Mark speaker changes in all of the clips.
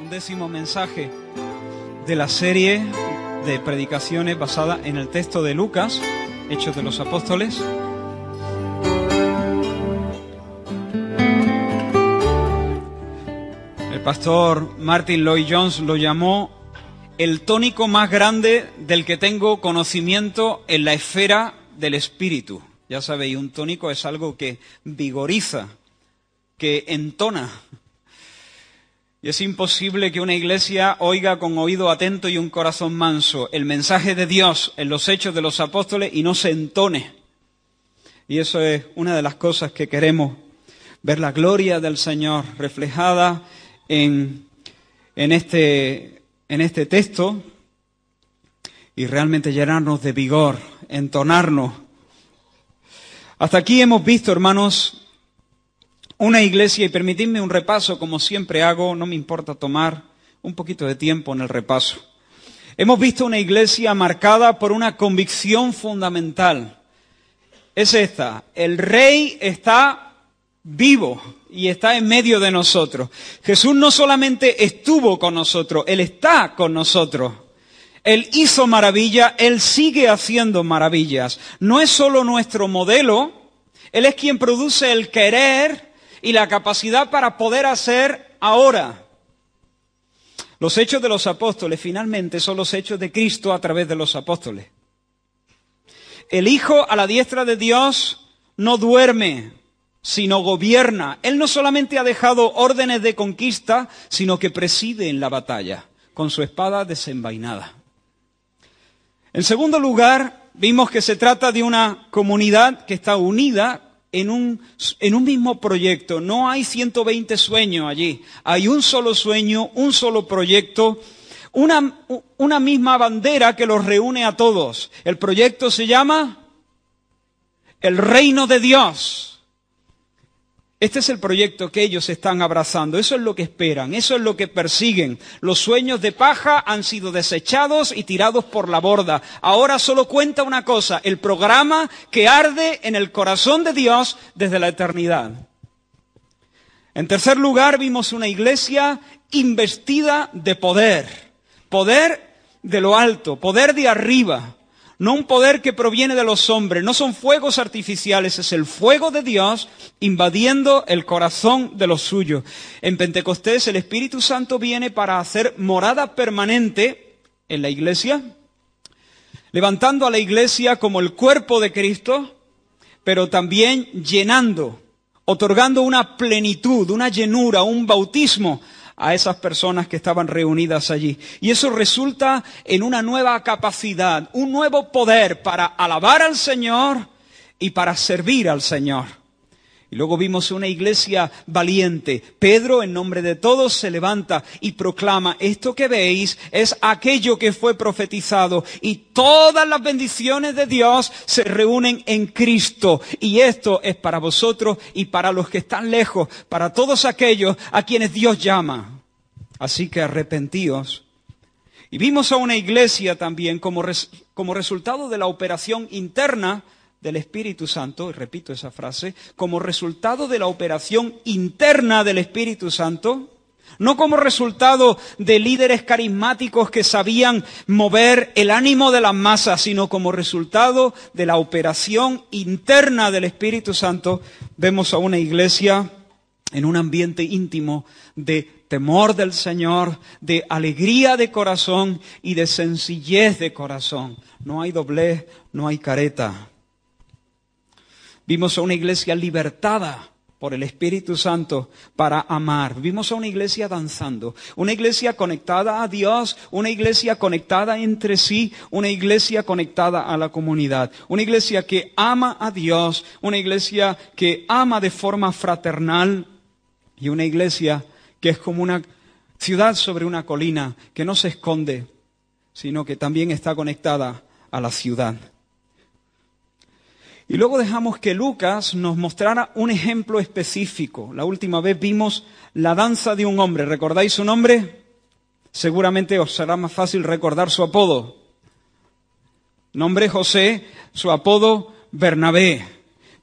Speaker 1: un décimo mensaje de la serie de predicaciones basada en el texto de Lucas, Hechos de los Apóstoles. El pastor Martin Lloyd Jones lo llamó el tónico más grande del que tengo conocimiento en la esfera del espíritu. Ya sabéis, un tónico es algo que vigoriza, que entona, y es imposible que una iglesia oiga con oído atento y un corazón manso el mensaje de Dios en los hechos de los apóstoles y no se entone. Y eso es una de las cosas que queremos, ver la gloria del Señor reflejada en, este, en este texto y realmente llenarnos de vigor, entonarnos. Hasta aquí hemos visto, hermanos, una iglesia, y permitidme un repaso, como siempre hago, no me importa tomar un poquito de tiempo en el repaso. Hemos visto una iglesia marcada por una convicción fundamental. Es esta, el rey está vivo y está en medio de nosotros. Jesús no solamente estuvo con nosotros, Él está con nosotros. Él hizo maravilla, Él sigue haciendo maravillas. No es solo nuestro modelo, Él es quien produce el querer y la capacidad para poder hacer ahora. Los hechos de los apóstoles finalmente son los hechos de Cristo a través de los apóstoles. El Hijo a la diestra de Dios no duerme, sino gobierna. Él no solamente ha dejado órdenes de conquista, sino que preside en la batalla, con su espada desenvainada. En segundo lugar, vimos que se trata de una comunidad que está unida en un, mismo proyecto. No hay 120 sueños allí. Hay un solo sueño, un solo proyecto, una misma bandera que los reúne a todos. El proyecto se llama el reino de Dios. Este es el proyecto que ellos están abrazando, eso es lo que esperan, eso es lo que persiguen. Los sueños de paja han sido desechados y tirados por la borda. Ahora solo cuenta una cosa, el programa que arde en el corazón de Dios desde la eternidad. En tercer lugar, vimos una iglesia investida de poder, poder de lo alto, poder de arriba, no un poder que proviene de los hombres, no son fuegos artificiales, es el fuego de Dios invadiendo el corazón de los suyos. En Pentecostés el Espíritu Santo viene para hacer morada permanente en la iglesia, levantando a la iglesia como el cuerpo de Cristo, pero también llenando, otorgando una plenitud, una llenura, un bautismo a esas personas que estaban reunidas allí. Y eso resulta en una nueva capacidad, un nuevo poder para alabar al Señor y para servir al Señor. Y luego vimos una iglesia valiente. Pedro, en nombre de todos, se levanta y proclama, esto que veis es aquello que fue profetizado y todas las bendiciones de Dios se reúnen en Cristo. Y esto es para vosotros y para los que están lejos, para todos aquellos a quienes Dios llama. Así que arrepentíos. Y vimos a una iglesia también como, como resultado de la operación interna del Espíritu Santo, y repito esa frase, como resultado de la operación interna del Espíritu Santo, no como resultado de líderes carismáticos que sabían mover el ánimo de las masas, sino como resultado de la operación interna del Espíritu Santo, vemos a una iglesia en un ambiente íntimo de temor del Señor, de alegría de corazón y de sencillez de corazón. No hay doblez, no hay careta. Vimos a una iglesia libertada por el Espíritu Santo para amar. Vimos a una iglesia danzando, una iglesia conectada a Dios, una iglesia conectada entre sí, una iglesia conectada a la comunidad, una iglesia que ama a Dios, una iglesia que ama de forma fraternal y una iglesia que es como una ciudad sobre una colina que no se esconde, sino que también está conectada a la ciudad. Y luego dejamos que Lucas nos mostrara un ejemplo específico. La última vez vimos la danza de un hombre. ¿Recordáis su nombre? Seguramente os será más fácil recordar su apodo. Nombre José, su apodo Bernabé.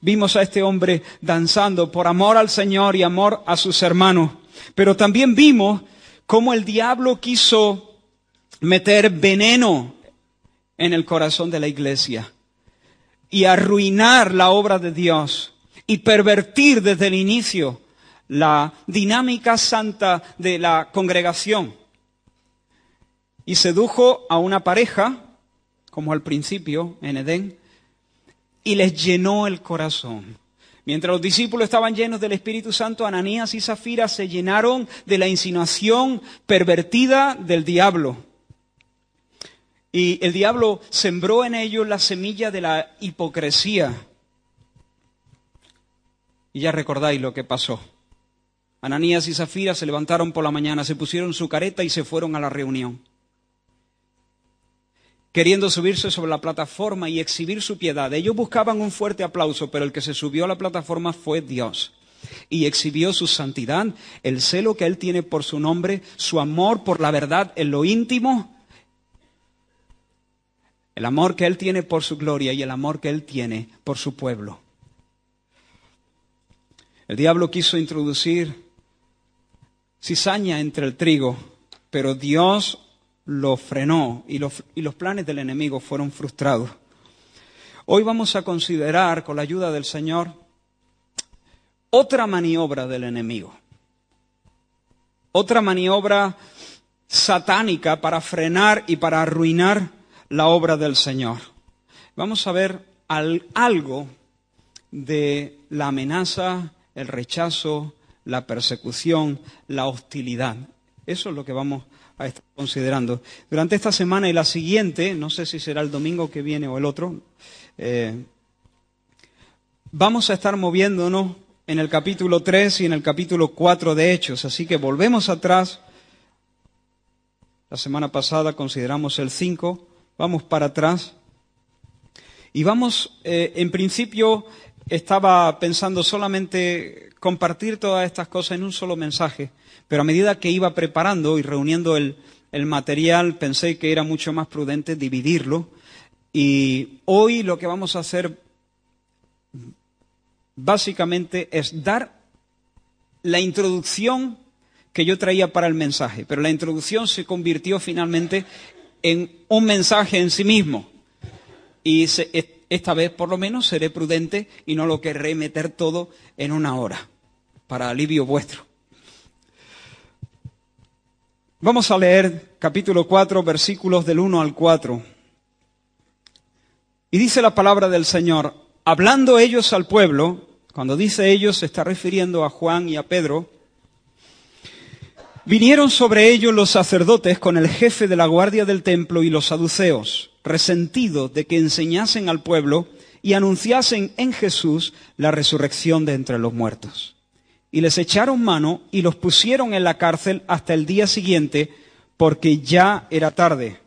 Speaker 1: Vimos a este hombre danzando por amor al Señor y amor a sus hermanos. Pero también vimos cómo el diablo quiso meter veneno en el corazón de la iglesia y arruinar la obra de Dios y pervertir desde el inicio la dinámica santa de la congregación. Y sedujo a una pareja, como al principio en Edén, y les llenó el corazón. Mientras los discípulos estaban llenos del Espíritu Santo, Ananías y Zafira se llenaron de la insinuación pervertida del diablo y el diablo sembró en ellos la semilla de la hipocresía. Y ya recordáis lo que pasó. Ananías y Zafira se levantaron por la mañana, se pusieron su careta y se fueron a la reunión. Queriendo subirse sobre la plataforma y exhibir su piedad, ellos buscaban un fuerte aplauso, pero el que se subió a la plataforma fue Dios y exhibió su santidad, el celo que él tiene por su nombre, su amor por la verdad en lo íntimo el amor que Él tiene por su gloria y el amor que Él tiene por su pueblo. El diablo quiso introducir cizaña entre el trigo, pero Dios lo frenó y los, y los planes del enemigo fueron frustrados. Hoy vamos a considerar, con la ayuda del Señor, otra maniobra del enemigo, otra maniobra satánica para frenar y para arruinar la obra del Señor. Vamos a ver algo de la amenaza, el rechazo, la persecución, la hostilidad. Eso es lo que vamos a estar considerando. Durante esta semana y la siguiente, no sé si será el domingo que viene o el otro, eh, vamos a estar moviéndonos en el capítulo 3 y en el capítulo 4 de Hechos. Así que volvemos atrás. La semana pasada consideramos el 5, Vamos para atrás. Y vamos, eh, en principio estaba pensando solamente compartir todas estas cosas en un solo mensaje, pero a medida que iba preparando y reuniendo el, el material, pensé que era mucho más prudente dividirlo. Y hoy lo que vamos a hacer básicamente es dar la introducción que yo traía para el mensaje, pero la introducción se convirtió finalmente en un mensaje en sí mismo. Y esta vez por lo menos seré prudente y no lo querré meter todo en una hora, para alivio vuestro. Vamos a leer capítulo 4, versículos del 1 al 4. Y dice la palabra del Señor, hablando ellos al pueblo, cuando dice ellos se está refiriendo a Juan y a Pedro, Vinieron sobre ellos los sacerdotes con el jefe de la guardia del templo y los saduceos, resentidos de que enseñasen al pueblo y anunciasen en Jesús la resurrección de entre los muertos. Y les echaron mano y los pusieron en la cárcel hasta el día siguiente, porque ya era tarde.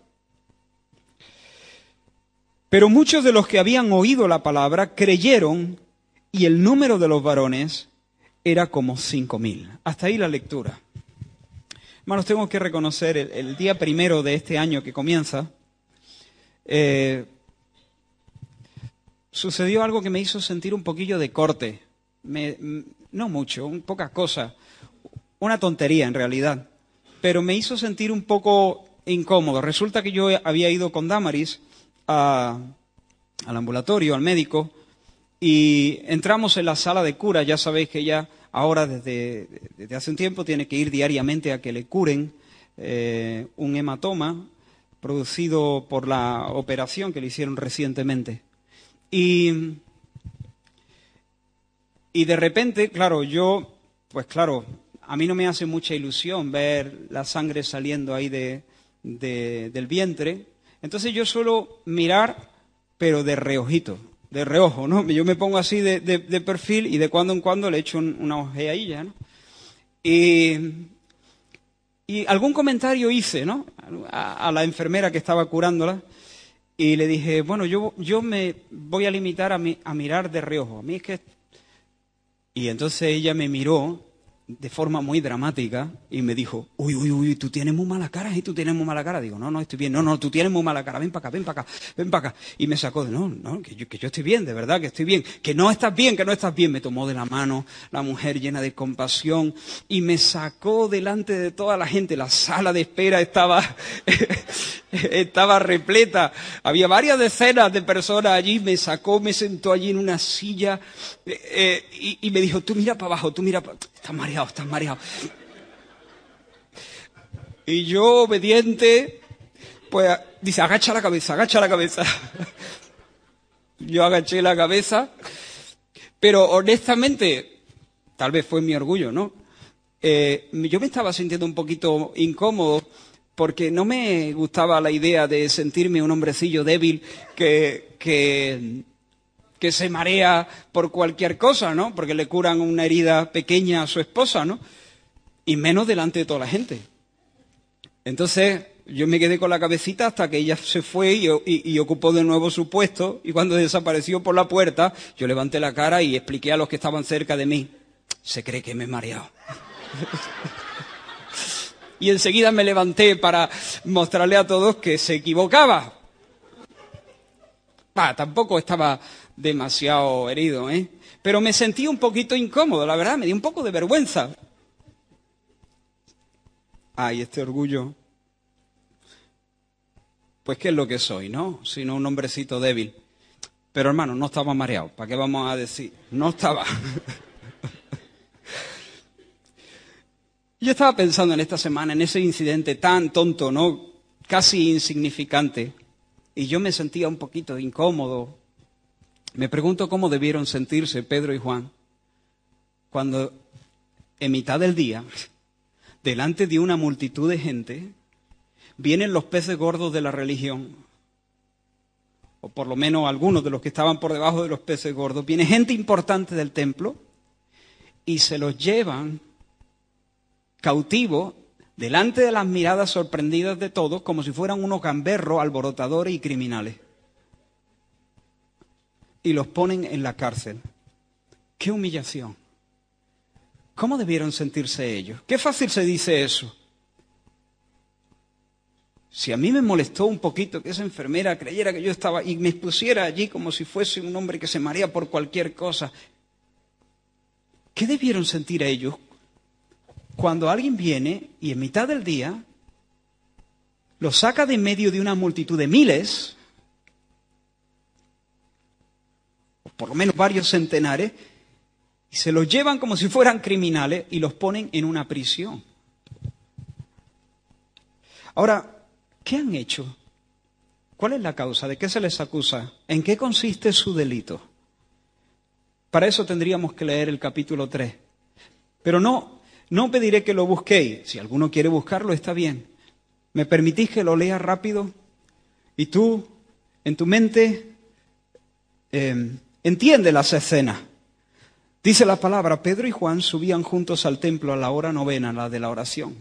Speaker 1: Pero muchos de los que habían oído la palabra creyeron, y el número de los varones era como cinco mil. Hasta ahí la lectura. Hermanos, tengo que reconocer, el, día primero de este año que comienza, eh, sucedió algo que me hizo sentir un poquillo de corte. Mm, no mucho, pocas cosas. Una tontería en realidad. Pero me hizo sentir un poco incómodo. Resulta que yo había ido con Damaris al ambulatorio, al médico, y entramos en la sala de cura. Ya sabéis que ya... Ahora, desde, hace un tiempo, tiene que ir diariamente a que le curen eh, un hematoma producido por la operación que le hicieron recientemente. Y, de repente, claro, yo, pues claro, a mí no me hace mucha ilusión ver la sangre saliendo ahí de, del vientre. Entonces yo suelo mirar, pero de reojito de reojo, ¿no? Yo me pongo así de, perfil y de cuando en cuando le echo una ojeadilla, ¿no? Y, y algún comentario hice, ¿no? A, la enfermera que estaba curándola y le dije, bueno, yo, yo me voy a limitar a, a mirar de reojo. A mí es que... Y entonces ella me miró de forma muy dramática y me dijo, uy, uy, uy, tú tienes muy mala cara, y ¿eh? tú tienes muy mala cara. Digo, no, no, estoy bien, no, no, tú tienes muy mala cara, ven para acá, ven para acá, ven para acá. Y me sacó de, no, no, que yo, estoy bien, de verdad, que estoy bien, que no estás bien, que no estás bien. Me tomó de la mano la mujer llena de compasión y me sacó delante de toda la gente. La sala de espera estaba, estaba repleta, había varias decenas de personas allí, me sacó, me sentó allí en una silla eh, eh, y, y me dijo, tú mira para abajo, tú mira para... Está mareado, está mareado. Y yo, obediente, pues dice, agacha la cabeza, agacha la cabeza. Yo agaché la cabeza, pero honestamente, tal vez fue mi orgullo, ¿no? Eh, yo me estaba sintiendo un poquito incómodo porque no me gustaba la idea de sentirme un hombrecillo débil que, que que se marea por cualquier cosa, ¿no? Porque le curan una herida pequeña a su esposa, ¿no? Y menos delante de toda la gente. Entonces, yo me quedé con la cabecita hasta que ella se fue y, ocupó de nuevo su puesto. Y cuando desapareció por la puerta, yo levanté la cara y expliqué a los que estaban cerca de mí. Se cree que me he mareado. y enseguida me levanté para mostrarle a todos que se equivocaba. Ah, tampoco estaba demasiado herido, ¿eh? Pero me sentí un poquito incómodo, la verdad, me dio un poco de vergüenza. Ay, este orgullo. Pues qué es lo que soy, ¿no? Sino un hombrecito débil. Pero hermano, no estaba mareado, ¿para qué vamos a decir? No estaba. Yo estaba pensando en esta semana, en ese incidente tan tonto, ¿no? Casi insignificante. Y yo me sentía un poquito incómodo, me pregunto cómo debieron sentirse Pedro y Juan cuando en mitad del día, delante de una multitud de gente, vienen los peces gordos de la religión, o por lo menos algunos de los que estaban por debajo de los peces gordos, viene gente importante del templo y se los llevan cautivo delante de las miradas sorprendidas de todos como si fueran unos gamberros, alborotadores y criminales y los ponen en la cárcel. ¡Qué humillación! ¿Cómo debieron sentirse ellos? Qué fácil se dice eso. Si a mí me molestó un poquito que esa enfermera creyera que yo estaba y me expusiera allí como si fuese un hombre que se maría por cualquier cosa, ¿qué debieron sentir ellos cuando alguien viene y en mitad del día los saca de medio de una multitud de miles por lo menos varios centenares, y se los llevan como si fueran criminales y los ponen en una prisión. Ahora, ¿qué han hecho? ¿Cuál es la causa? ¿De qué se les acusa? ¿En qué consiste su delito? Para eso tendríamos que leer el capítulo 3. Pero no, no pediré que lo busquéis. Si alguno quiere buscarlo, está bien. ¿Me permitís que lo lea rápido? Y tú, en tu mente, eh, entiende las escenas. Dice la palabra, Pedro y Juan subían juntos al templo a la hora novena, la de la oración.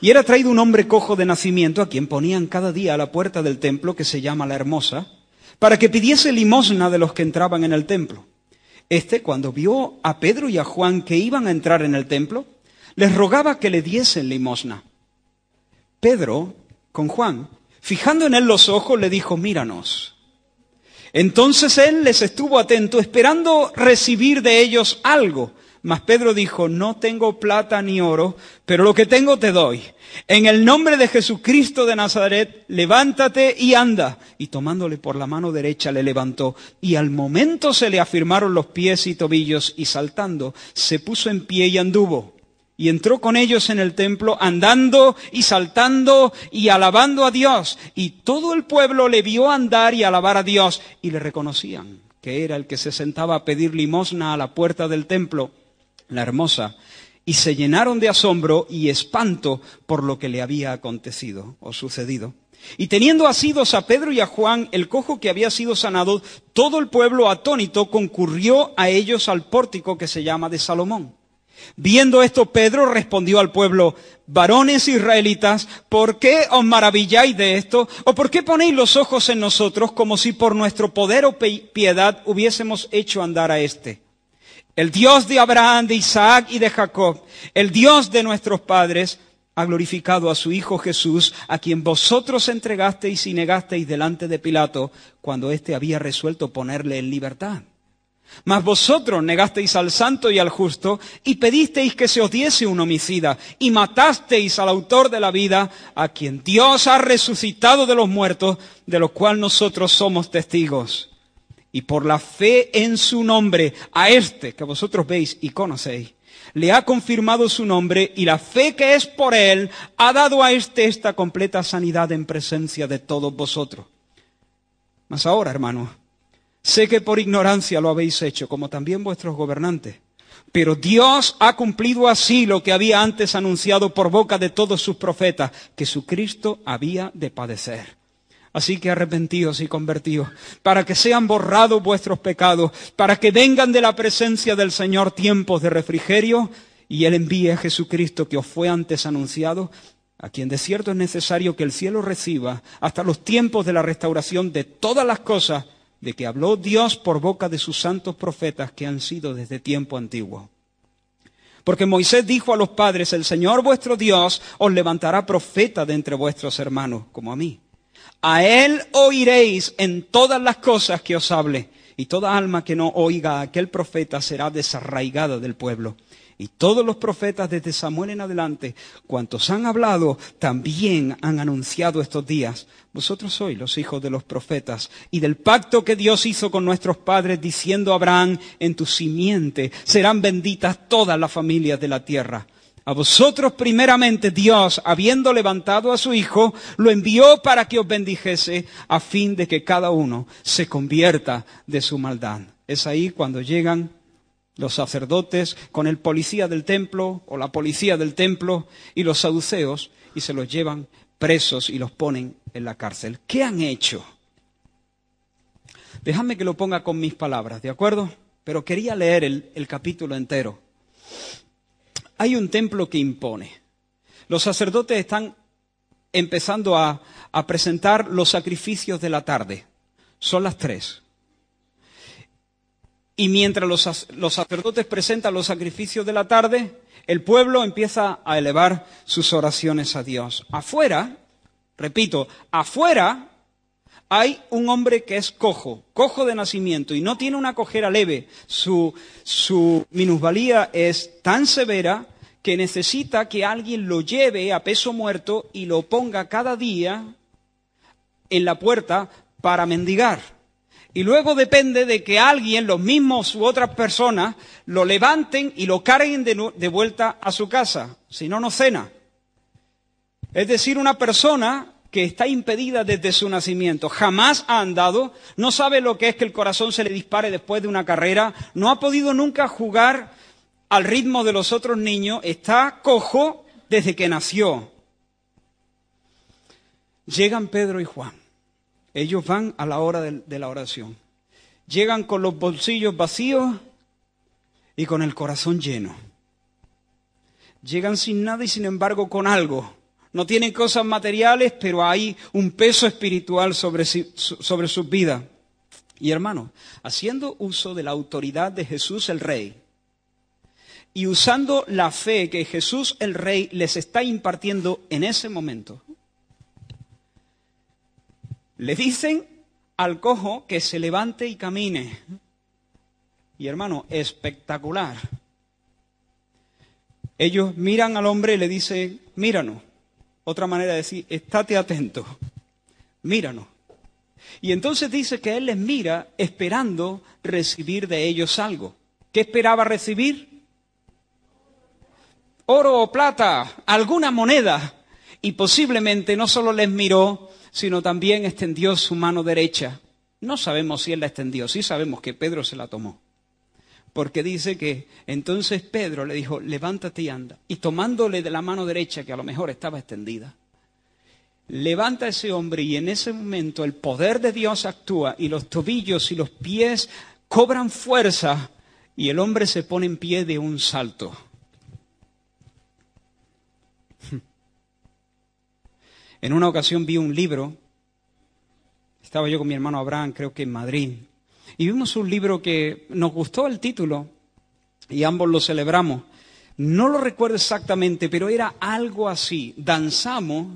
Speaker 1: Y era traído un hombre cojo de nacimiento a quien ponían cada día a la puerta del templo, que se llama la hermosa, para que pidiese limosna de los que entraban en el templo. Este, cuando vio a Pedro y a Juan que iban a entrar en el templo, les rogaba que le diesen limosna. Pedro, con Juan, fijando en él los ojos, le dijo, míranos. Entonces él les estuvo atento, esperando recibir de ellos algo. Mas Pedro dijo, no tengo plata ni oro, pero lo que tengo te doy. En el nombre de Jesucristo de Nazaret, levántate y anda. Y tomándole por la mano derecha le levantó, y al momento se le afirmaron los pies y tobillos, y saltando, se puso en pie y anduvo. Y entró con ellos en el templo andando y saltando y alabando a Dios. Y todo el pueblo le vio andar y alabar a Dios y le reconocían que era el que se sentaba a pedir limosna a la puerta del templo, la hermosa. Y se llenaron de asombro y espanto por lo que le había acontecido o sucedido. Y teniendo asidos a Pedro y a Juan, el cojo que había sido sanado, todo el pueblo atónito concurrió a ellos al pórtico que se llama de Salomón. Viendo esto, Pedro respondió al pueblo, varones israelitas, ¿por qué os maravilláis de esto? ¿O por qué ponéis los ojos en nosotros como si por nuestro poder o piedad hubiésemos hecho andar a éste? El Dios de Abraham, de Isaac y de Jacob, el Dios de nuestros padres, ha glorificado a su Hijo Jesús, a quien vosotros entregasteis y negasteis delante de Pilato cuando éste había resuelto ponerle en libertad mas vosotros negasteis al santo y al justo y pedisteis que se os diese un homicida y matasteis al autor de la vida, a quien Dios ha resucitado de los muertos, de los cuales nosotros somos testigos. Y por la fe en su nombre, a este que vosotros veis y conocéis, le ha confirmado su nombre y la fe que es por él ha dado a éste esta completa sanidad en presencia de todos vosotros. Mas ahora, hermano Sé que por ignorancia lo habéis hecho, como también vuestros gobernantes. Pero Dios ha cumplido así lo que había antes anunciado por boca de todos sus profetas, que su Cristo había de padecer. Así que arrepentidos y convertidos para que sean borrados vuestros pecados, para que vengan de la presencia del Señor tiempos de refrigerio, y Él envíe a Jesucristo que os fue antes anunciado, a quien de cierto es necesario que el cielo reciba hasta los tiempos de la restauración de todas las cosas, de que habló Dios por boca de sus santos profetas que han sido desde tiempo antiguo. Porque Moisés dijo a los padres, el Señor vuestro Dios os levantará profeta de entre vuestros hermanos, como a mí. A él oiréis en todas las cosas que os hable, y toda alma que no oiga a aquel profeta será desarraigada del pueblo. Y todos los profetas desde Samuel en adelante, cuantos han hablado, también han anunciado estos días, vosotros sois los hijos de los profetas y del pacto que Dios hizo con nuestros padres, diciendo a Abraham, en tu simiente serán benditas todas las familias de la tierra. A vosotros primeramente Dios, habiendo levantado a su Hijo, lo envió para que os bendijese, a fin de que cada uno se convierta de su maldad. Es ahí cuando llegan los sacerdotes con el policía del templo o la policía del templo y los saduceos y se los llevan presos y los ponen en la cárcel. ¿Qué han hecho? Déjame que lo ponga con mis palabras, ¿de acuerdo? Pero quería leer el, capítulo entero. Hay un templo que impone. Los sacerdotes están empezando a, presentar los sacrificios de la tarde. Son las tres. Y mientras los sacerdotes presentan los sacrificios de la tarde, el pueblo empieza a elevar sus oraciones a Dios. Afuera, repito, afuera hay un hombre que es cojo, cojo de nacimiento, y no tiene una cojera leve. Su, su minusvalía es tan severa que necesita que alguien lo lleve a peso muerto y lo ponga cada día en la puerta para mendigar. Y luego depende de que alguien, los mismos u otras personas, lo levanten y lo carguen de, vuelta a su casa, si no, no cena. Es decir, una persona que está impedida desde su nacimiento, jamás ha andado, no sabe lo que es que el corazón se le dispare después de una carrera, no ha podido nunca jugar al ritmo de los otros niños, está cojo desde que nació. Llegan Pedro y Juan ellos van a la hora de, la oración. Llegan con los bolsillos vacíos y con el corazón lleno. Llegan sin nada y sin embargo con algo. No tienen cosas materiales, pero hay un peso espiritual sobre, sobre sus vidas. Y hermanos, haciendo uso de la autoridad de Jesús el Rey y usando la fe que Jesús el Rey les está impartiendo en ese momento, le dicen al cojo que se levante y camine. Y hermano, espectacular. Ellos miran al hombre y le dicen, míranos. Otra manera de decir, estate atento, míranos. Y entonces dice que él les mira esperando recibir de ellos algo. ¿Qué esperaba recibir? Oro o plata, alguna moneda. Y posiblemente no solo les miró, sino también extendió su mano derecha. No sabemos si él la extendió, sí sabemos que Pedro se la tomó. Porque dice que entonces Pedro le dijo, levántate y anda. Y tomándole de la mano derecha, que a lo mejor estaba extendida, levanta ese hombre y en ese momento el poder de Dios actúa y los tobillos y los pies cobran fuerza y el hombre se pone en pie de un salto. En una ocasión vi un libro, estaba yo con mi hermano Abraham, creo que en Madrid, y vimos un libro que nos gustó el título y ambos lo celebramos. No lo recuerdo exactamente, pero era algo así, danzamos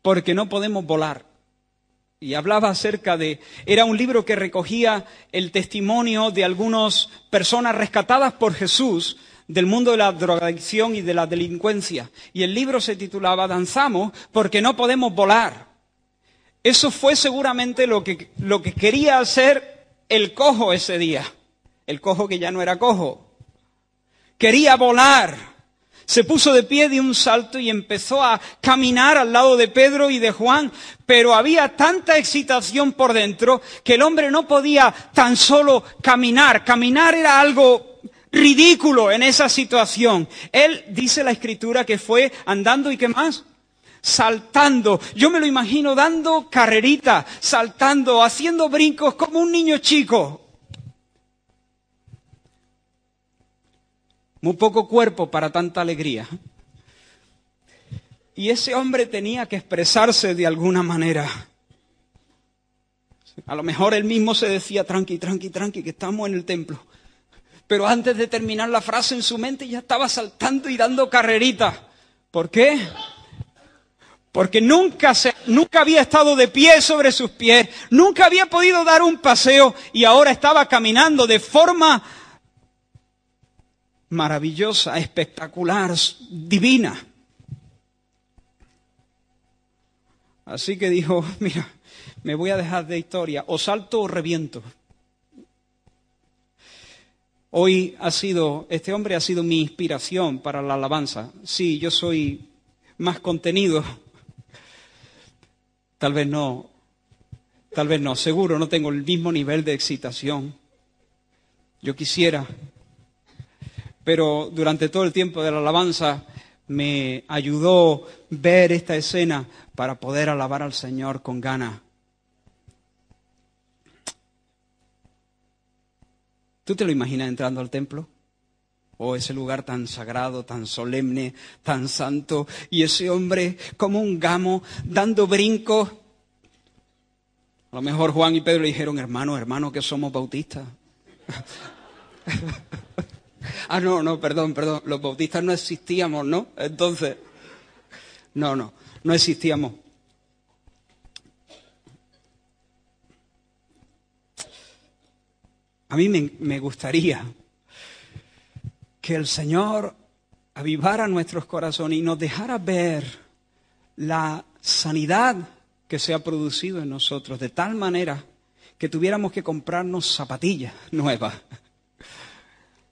Speaker 1: porque no podemos volar. Y hablaba acerca de, era un libro que recogía el testimonio de algunas personas rescatadas por Jesús del mundo de la drogadicción y de la delincuencia. Y el libro se titulaba Danzamos porque no podemos volar. Eso fue seguramente lo que, lo que quería hacer el cojo ese día. El cojo que ya no era cojo. Quería volar. Se puso de pie de un salto y empezó a caminar al lado de Pedro y de Juan, pero había tanta excitación por dentro que el hombre no podía tan solo caminar. Caminar era algo ridículo en esa situación. Él dice la escritura que fue andando y qué más saltando. Yo me lo imagino dando carrerita, saltando, haciendo brincos como un niño chico. Muy poco cuerpo para tanta alegría. Y ese hombre tenía que expresarse de alguna manera. A lo mejor él mismo se decía, tranqui, tranqui, tranqui, que estamos en el templo pero antes de terminar la frase en su mente ya estaba saltando y dando carrerita. ¿Por qué? Porque nunca, se, nunca había estado de pie sobre sus pies, nunca había podido dar un paseo y ahora estaba caminando de forma maravillosa, espectacular, divina. Así que dijo, mira, me voy a dejar de historia, o salto o reviento. Hoy ha sido, este hombre ha sido mi inspiración para la alabanza. Sí, yo soy más contenido. Tal vez no, tal vez no, seguro no tengo el mismo nivel de excitación. Yo quisiera, pero durante todo el tiempo de la alabanza me ayudó ver esta escena para poder alabar al Señor con ganas. ¿Tú te lo imaginas entrando al templo? Oh, ese lugar tan sagrado, tan solemne, tan santo, y ese hombre como un gamo dando brincos. A lo mejor Juan y Pedro le dijeron, hermano, hermano, que somos bautistas. ah, no, no, perdón, perdón, los bautistas no existíamos, ¿no? Entonces, no, no, no existíamos. A mí me, gustaría que el Señor avivara nuestros corazones y nos dejara ver la sanidad que se ha producido en nosotros, de tal manera que tuviéramos que comprarnos zapatillas nuevas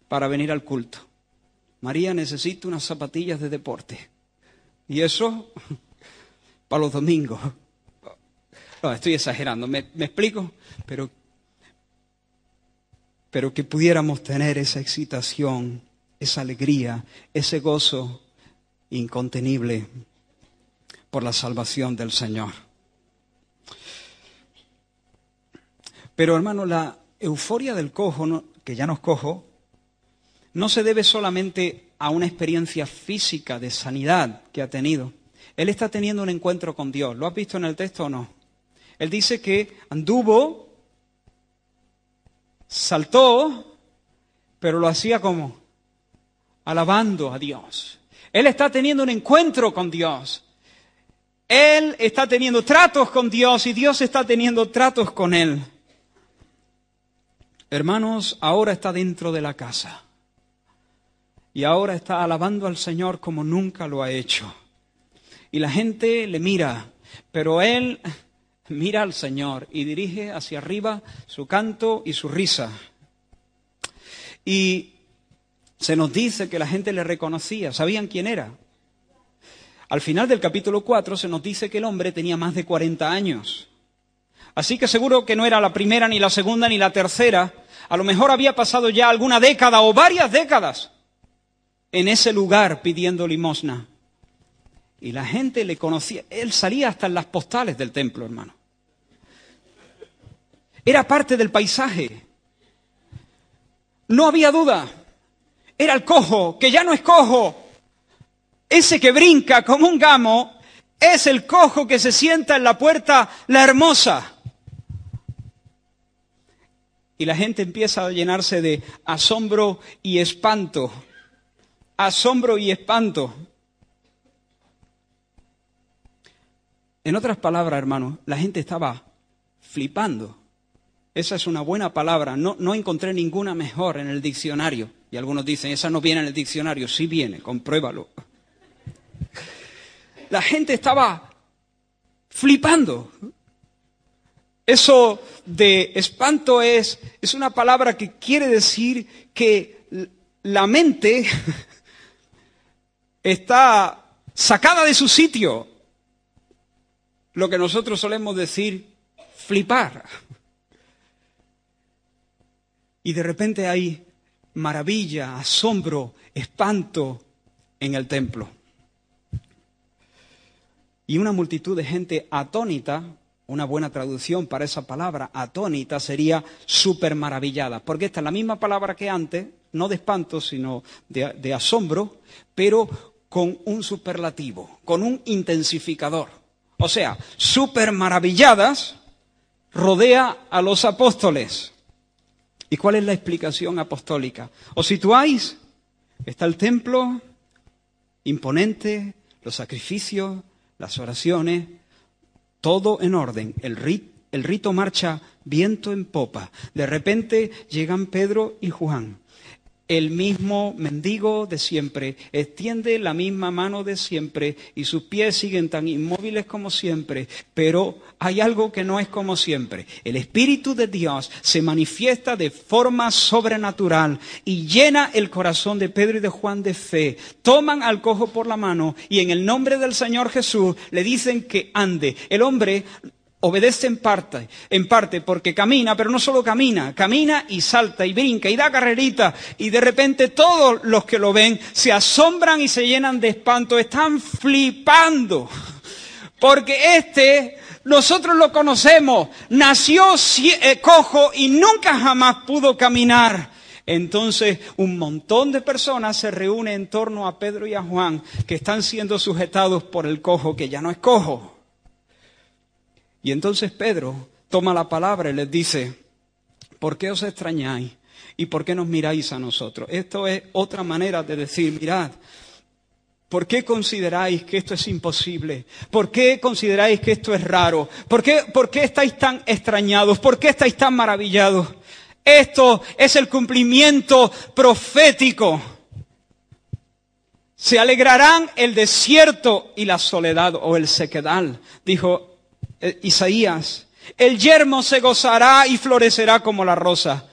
Speaker 1: para venir al culto. María necesita unas zapatillas de deporte. Y eso para los domingos. No, estoy exagerando, ¿me, me explico? Pero pero que pudiéramos tener esa excitación, esa alegría, ese gozo incontenible por la salvación del Señor. Pero hermano, la euforia del cojo, que ya nos cojo, no se debe solamente a una experiencia física de sanidad que ha tenido. Él está teniendo un encuentro con Dios. ¿Lo has visto en el texto o no? Él dice que anduvo saltó, pero lo hacía como alabando a Dios. Él está teniendo un encuentro con Dios. Él está teniendo tratos con Dios y Dios está teniendo tratos con él. Hermanos, ahora está dentro de la casa y ahora está alabando al Señor como nunca lo ha hecho. Y la gente le mira, pero él mira al Señor y dirige hacia arriba su canto y su risa. Y se nos dice que la gente le reconocía, sabían quién era. Al final del capítulo 4 se nos dice que el hombre tenía más de 40 años. Así que seguro que no era la primera, ni la segunda, ni la tercera. A lo mejor había pasado ya alguna década o varias décadas en ese lugar pidiendo limosna. Y la gente le conocía. Él salía hasta en las postales del templo, hermano. Era parte del paisaje. No había duda. Era el cojo, que ya no es cojo. Ese que brinca como un gamo es el cojo que se sienta en la puerta la hermosa. Y la gente empieza a llenarse de asombro y espanto. Asombro y espanto. En otras palabras, hermano, la gente estaba flipando. Esa es una buena palabra. No, encontré ninguna mejor en el diccionario. Y algunos dicen, esa no viene en el diccionario. Sí viene, compruébalo. La gente estaba flipando. Eso de espanto es, es una palabra que quiere decir que la mente está sacada de su sitio. Lo que nosotros solemos decir flipar y de repente hay maravilla, asombro, espanto en el templo. Y una multitud de gente atónita, una buena traducción para esa palabra, atónita, sería súper maravillada, porque esta es la misma palabra que antes, no de espanto, sino de, asombro, pero con un superlativo, con un intensificador. O sea, súper maravilladas rodea a los apóstoles. ¿Y cuál es la explicación apostólica? Os situáis, está el templo imponente, los sacrificios, las oraciones, todo en orden, el rito, el rito marcha viento en popa. De repente llegan Pedro y Juan el mismo mendigo de siempre, extiende la misma mano de siempre y sus pies siguen tan inmóviles como siempre, pero hay algo que no es como siempre. El Espíritu de Dios se manifiesta de forma sobrenatural y llena el corazón de Pedro y de Juan de fe. Toman al cojo por la mano y en el nombre del Señor Jesús le dicen que ande. El hombre Obedece en parte, en parte, porque camina, pero no solo camina, camina y salta y brinca y da carrerita y de repente todos los que lo ven se asombran y se llenan de espanto, están flipando, porque este nosotros lo conocemos, nació eh, cojo y nunca jamás pudo caminar. Entonces un montón de personas se reúnen en torno a Pedro y a Juan que están siendo sujetados por el cojo que ya no es cojo y entonces Pedro toma la palabra y les dice, ¿por qué os extrañáis? ¿Y por qué nos miráis a nosotros? Esto es otra manera de decir, mirad, ¿Por qué consideráis que esto es imposible? ¿Por qué consideráis que esto es raro? ¿Por qué, ¿Por qué, estáis tan extrañados? ¿Por qué estáis tan maravillados? Esto es el cumplimiento profético. Se alegrarán el desierto y la soledad o el sequedal, dijo eh, Isaías, el yermo se gozará y florecerá como la rosa.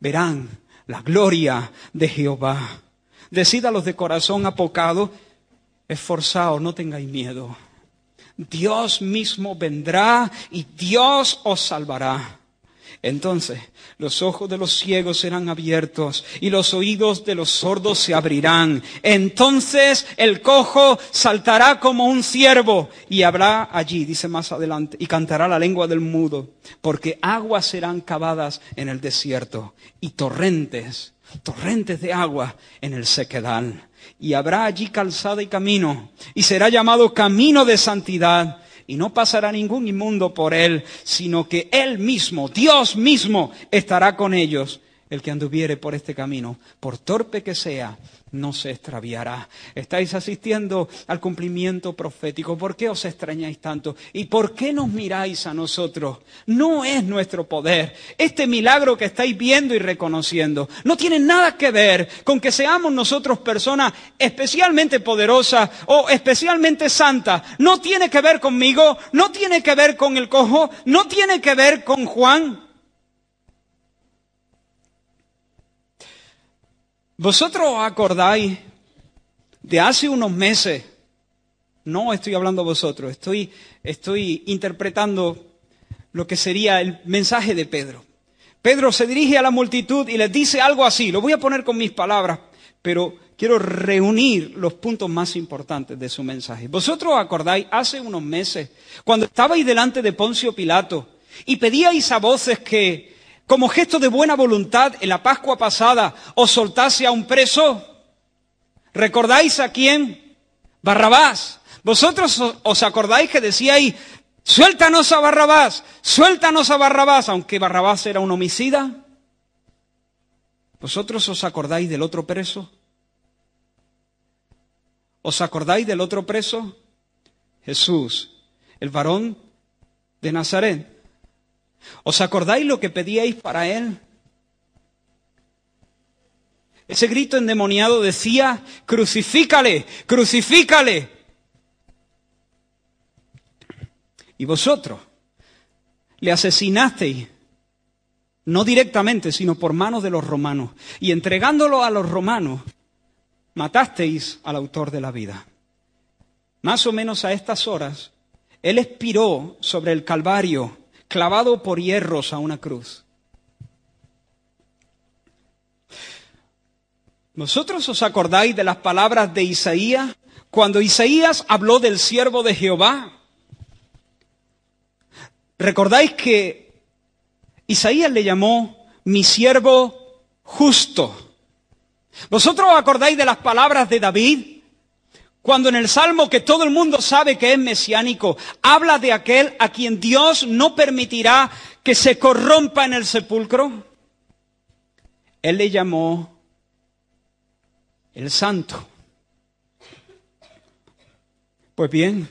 Speaker 1: Verán la gloria de Jehová. Decídalos los de corazón apocado, esforzaos, no tengáis miedo. Dios mismo vendrá y Dios os salvará. Entonces los ojos de los ciegos serán abiertos y los oídos de los sordos se abrirán. Entonces el cojo saltará como un ciervo y habrá allí, dice más adelante, y cantará la lengua del mudo, porque aguas serán cavadas en el desierto y torrentes, torrentes de agua en el sequedal. Y habrá allí calzada y camino y será llamado camino de santidad y no pasará ningún inmundo por él, sino que él mismo, Dios mismo, estará con ellos, el que anduviere por este camino, por torpe que sea, no se extraviará. Estáis asistiendo al cumplimiento profético. ¿Por qué os extrañáis tanto? ¿Y por qué nos miráis a nosotros? No es nuestro poder. Este milagro que estáis viendo y reconociendo no tiene nada que ver con que seamos nosotros personas especialmente poderosas o especialmente santas. No tiene que ver conmigo, no tiene que ver con el cojo, no tiene que ver con Juan. Vosotros acordáis de hace unos meses, no estoy hablando a vosotros, estoy, estoy interpretando lo que sería el mensaje de Pedro. Pedro se dirige a la multitud y les dice algo así, lo voy a poner con mis palabras, pero quiero reunir los puntos más importantes de su mensaje. Vosotros acordáis hace unos meses, cuando estabais delante de Poncio Pilato y pedíais a voces que como gesto de buena voluntad en la Pascua pasada os soltase a un preso? ¿Recordáis a quién? Barrabás. Vosotros os acordáis que decía ahí, suéltanos a Barrabás, suéltanos a Barrabás, aunque Barrabás era un homicida. ¿Vosotros os acordáis del otro preso? ¿Os acordáis del otro preso? Jesús, el varón de Nazaret. ¿Os acordáis lo que pedíais para él? Ese grito endemoniado decía, crucifícale, crucifícale. Y vosotros le asesinasteis, no directamente, sino por manos de los romanos. Y entregándolo a los romanos, matasteis al autor de la vida. Más o menos a estas horas, él expiró sobre el Calvario clavado por hierros a una cruz. ¿Vosotros os acordáis de las palabras de Isaías cuando Isaías habló del siervo de Jehová? ¿Recordáis que Isaías le llamó mi siervo justo? ¿Vosotros os acordáis de las palabras de David? Cuando en el Salmo que todo el mundo sabe que es mesiánico, habla de aquel a quien Dios no permitirá que se corrompa en el sepulcro, Él le llamó el santo. Pues bien,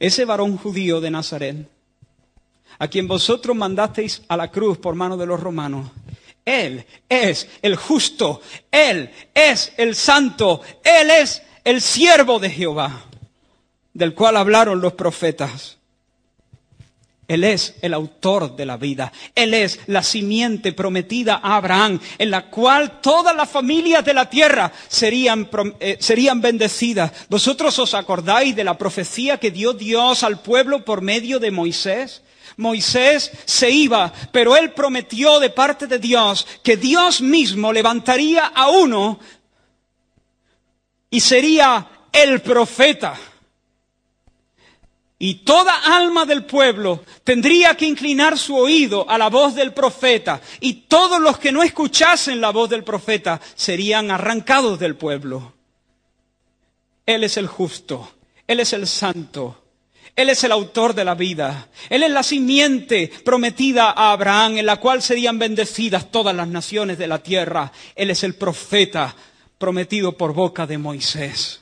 Speaker 1: ese varón judío de Nazaret, a quien vosotros mandasteis a la cruz por mano de los romanos, él es el justo, Él es el santo, Él es el siervo de Jehová, del cual hablaron los profetas. Él es el autor de la vida. Él es la simiente prometida a Abraham, en la cual todas las familias de la tierra serían, eh, serían bendecidas. ¿Vosotros os acordáis de la profecía que dio Dios al pueblo por medio de Moisés? Moisés se iba, pero él prometió de parte de Dios que Dios mismo levantaría a uno y sería el profeta. Y toda alma del pueblo tendría que inclinar su oído a la voz del profeta. Y todos los que no escuchasen la voz del profeta serían arrancados del pueblo. Él es el justo, Él es el santo, Él es el autor de la vida, Él es la simiente prometida a Abraham en la cual serían bendecidas todas las naciones de la tierra. Él es el profeta prometido por boca de Moisés.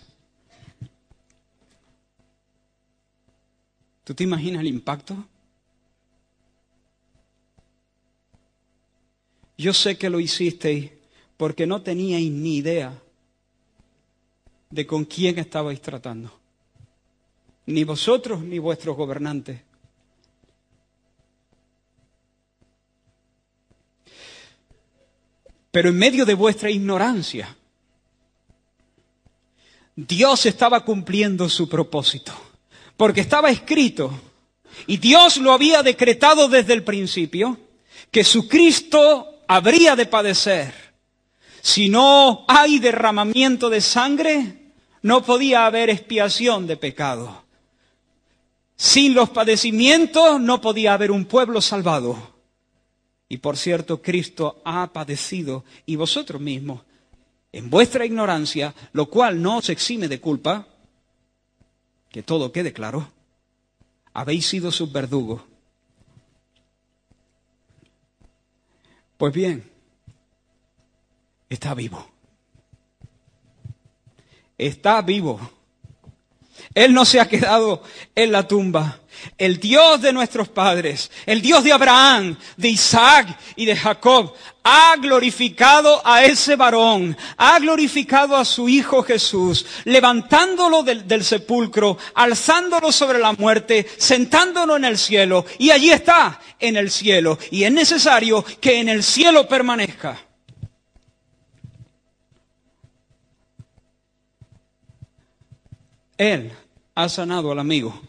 Speaker 1: ¿Tú te imaginas el impacto? Yo sé que lo hicisteis porque no teníais ni idea de con quién estabais tratando. Ni vosotros ni vuestros gobernantes. Pero en medio de vuestra ignorancia, Dios estaba cumpliendo su propósito, porque estaba escrito y Dios lo había decretado desde el principio que su Cristo habría de padecer. Si no hay derramamiento de sangre, no podía haber expiación de pecado. Sin los padecimientos no podía haber un pueblo salvado. Y por cierto, Cristo ha padecido y vosotros mismos en vuestra ignorancia, lo cual no os exime de culpa, que todo quede claro, habéis sido sus verdugos. Pues bien, está vivo. Está vivo. Él no se ha quedado en la tumba. El Dios de nuestros padres, el Dios de Abraham, de Isaac y de Jacob, ha glorificado a ese varón, ha glorificado a su Hijo Jesús, levantándolo del, sepulcro, alzándolo sobre la muerte, sentándolo en el cielo, y allí está, en el cielo, y es necesario que en el cielo permanezca. Él ha sanado al amigo.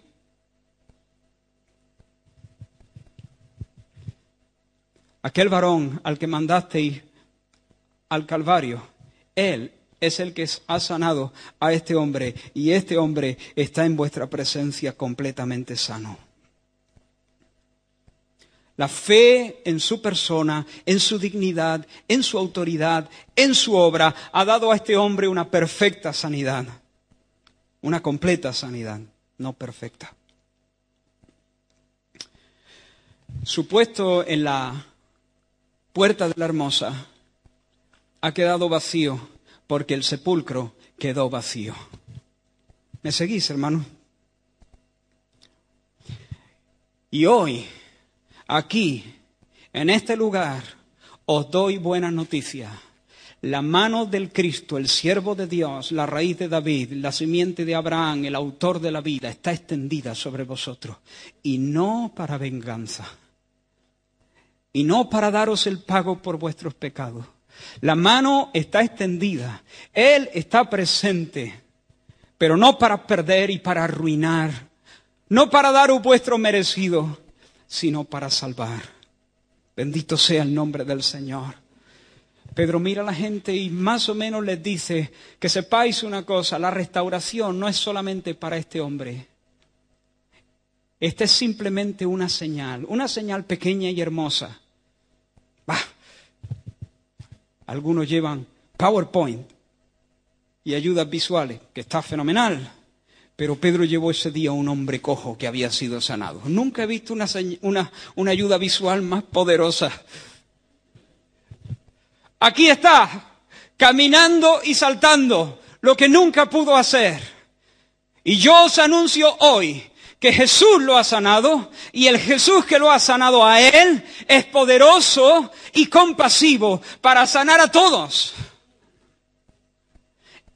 Speaker 1: aquel varón al que mandasteis al Calvario, él es el que ha sanado a este hombre y este hombre está en vuestra presencia completamente sano. La fe en su persona, en su dignidad, en su autoridad, en su obra, ha dado a este hombre una perfecta sanidad, una completa sanidad, no perfecta. Supuesto en la puerta de la hermosa ha quedado vacío porque el sepulcro quedó vacío. ¿Me seguís, hermano? Y hoy, aquí, en este lugar, os doy buenas noticias. La mano del Cristo, el siervo de Dios, la raíz de David, la simiente de Abraham, el autor de la vida, está extendida sobre vosotros. Y no para venganza y no para daros el pago por vuestros pecados. La mano está extendida, Él está presente, pero no para perder y para arruinar, no para dar vuestro merecido, sino para salvar. Bendito sea el nombre del Señor. Pedro mira a la gente y más o menos les dice que sepáis una cosa, la restauración no es solamente para este hombre. Esta es simplemente una señal, una señal pequeña y hermosa algunos llevan PowerPoint y ayudas visuales, que está fenomenal. Pero Pedro llevó ese día a un hombre cojo que había sido sanado. Nunca he visto una, una ayuda visual más poderosa. Aquí está, caminando y saltando, lo que nunca pudo hacer. Y yo os anuncio hoy que Jesús lo ha sanado y el Jesús que lo ha sanado a él es poderoso y compasivo para sanar a todos.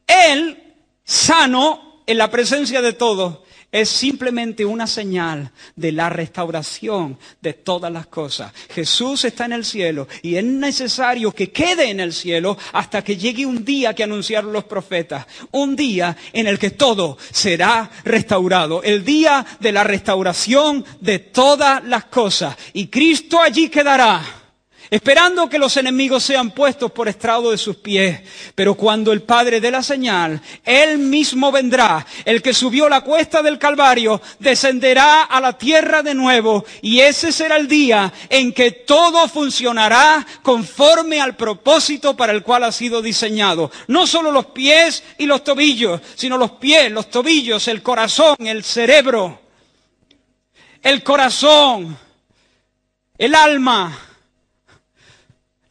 Speaker 1: Él sano en la presencia de todos es simplemente una señal de la restauración de todas las cosas. Jesús está en el cielo y es necesario que quede en el cielo hasta que llegue un día que anunciaron los profetas. Un día en el que todo será restaurado. El día de la restauración de todas las cosas. Y Cristo allí quedará esperando que los enemigos sean puestos por estrado de sus pies. Pero cuando el Padre dé la señal, Él mismo vendrá. El que subió la cuesta del Calvario descenderá a la tierra de nuevo y ese será el día en que todo funcionará conforme al propósito para el cual ha sido diseñado. No solo los pies y los tobillos, sino los pies, los tobillos, el corazón, el cerebro, el corazón, el alma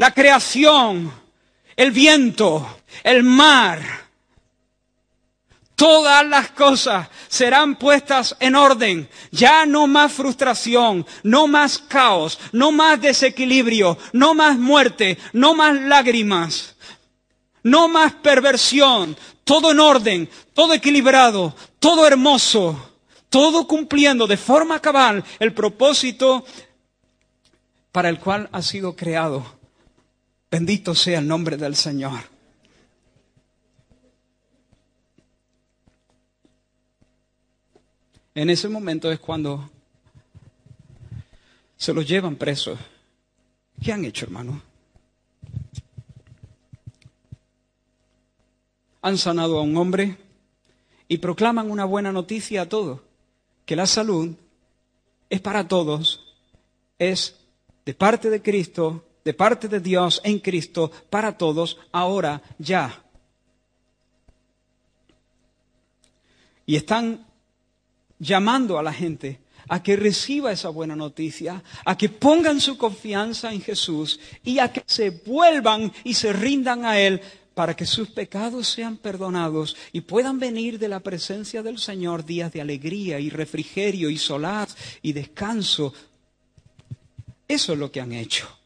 Speaker 1: la creación, el viento, el mar, todas las cosas serán puestas en orden. Ya no más frustración, no más caos, no más desequilibrio, no más muerte, no más lágrimas, no más perversión. Todo en orden, todo equilibrado, todo hermoso, todo cumpliendo de forma cabal el propósito para el cual ha sido creado. Bendito sea el nombre del Señor. En ese momento es cuando se los llevan presos. ¿Qué han hecho, hermano? Han sanado a un hombre y proclaman una buena noticia a todos, que la salud es para todos, es de parte de Cristo de parte de Dios en Cristo para todos, ahora ya. Y están llamando a la gente a que reciba esa buena noticia, a que pongan su confianza en Jesús y a que se vuelvan y se rindan a Él para que sus pecados sean perdonados y puedan venir de la presencia del Señor días de alegría y refrigerio y solaz y descanso. Eso es lo que han hecho.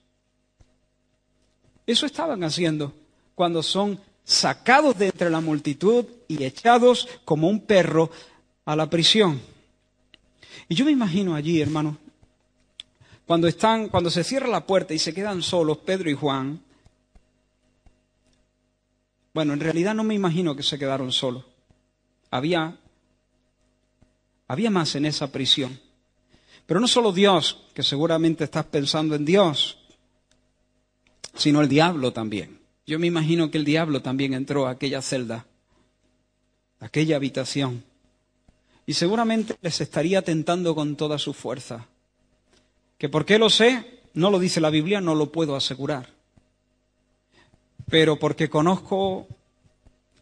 Speaker 1: Eso estaban haciendo cuando son sacados de entre la multitud y echados como un perro a la prisión. Y yo me imagino allí, hermano, cuando están, cuando se cierra la puerta y se quedan solos Pedro y Juan. Bueno, en realidad no me imagino que se quedaron solos. Había había más en esa prisión. Pero no solo Dios, que seguramente estás pensando en Dios, sino el diablo también. Yo me imagino que el diablo también entró a aquella celda, a aquella habitación, y seguramente les estaría tentando con toda su fuerza. Que por qué lo sé, no lo dice la Biblia, no lo puedo asegurar. Pero porque conozco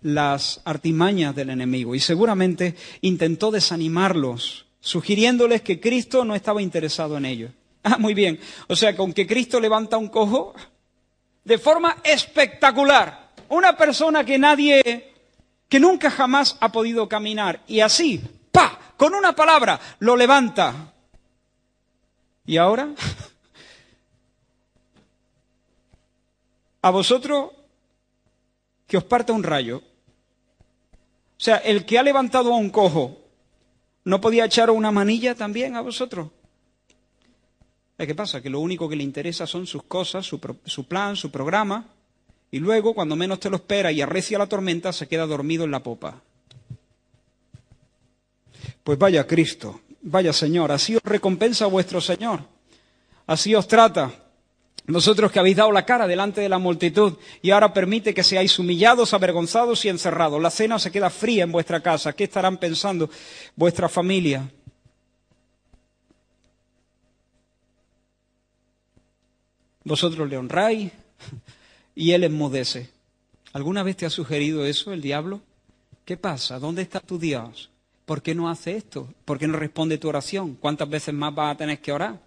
Speaker 1: las artimañas del enemigo y seguramente intentó desanimarlos, sugiriéndoles que Cristo no estaba interesado en ellos. Ah, muy bien. O sea, con que Cristo levanta un cojo, de forma espectacular. Una persona que nadie, que nunca jamás ha podido caminar. Y así, pa, con una palabra, lo levanta. ¿Y ahora? A vosotros que os parta un rayo. O sea, el que ha levantado a un cojo, ¿no podía echar una manilla también a vosotros? ¿Qué pasa? Que lo único que le interesa son sus cosas, su, plan, su programa, y luego, cuando menos te lo espera y arrecia la tormenta, se queda dormido en la popa. Pues vaya Cristo, vaya Señor, así os recompensa vuestro Señor, así os trata. Vosotros que habéis dado la cara delante de la multitud y ahora permite que seáis humillados, avergonzados y encerrados. La cena se queda fría en vuestra casa. ¿Qué estarán pensando vuestra familia? vosotros le honráis y él enmudece. ¿Alguna vez te ha sugerido eso el diablo? ¿Qué pasa? ¿Dónde está tu Dios? ¿Por qué no hace esto? ¿Por qué no responde tu oración? ¿Cuántas veces más vas a tener que orar?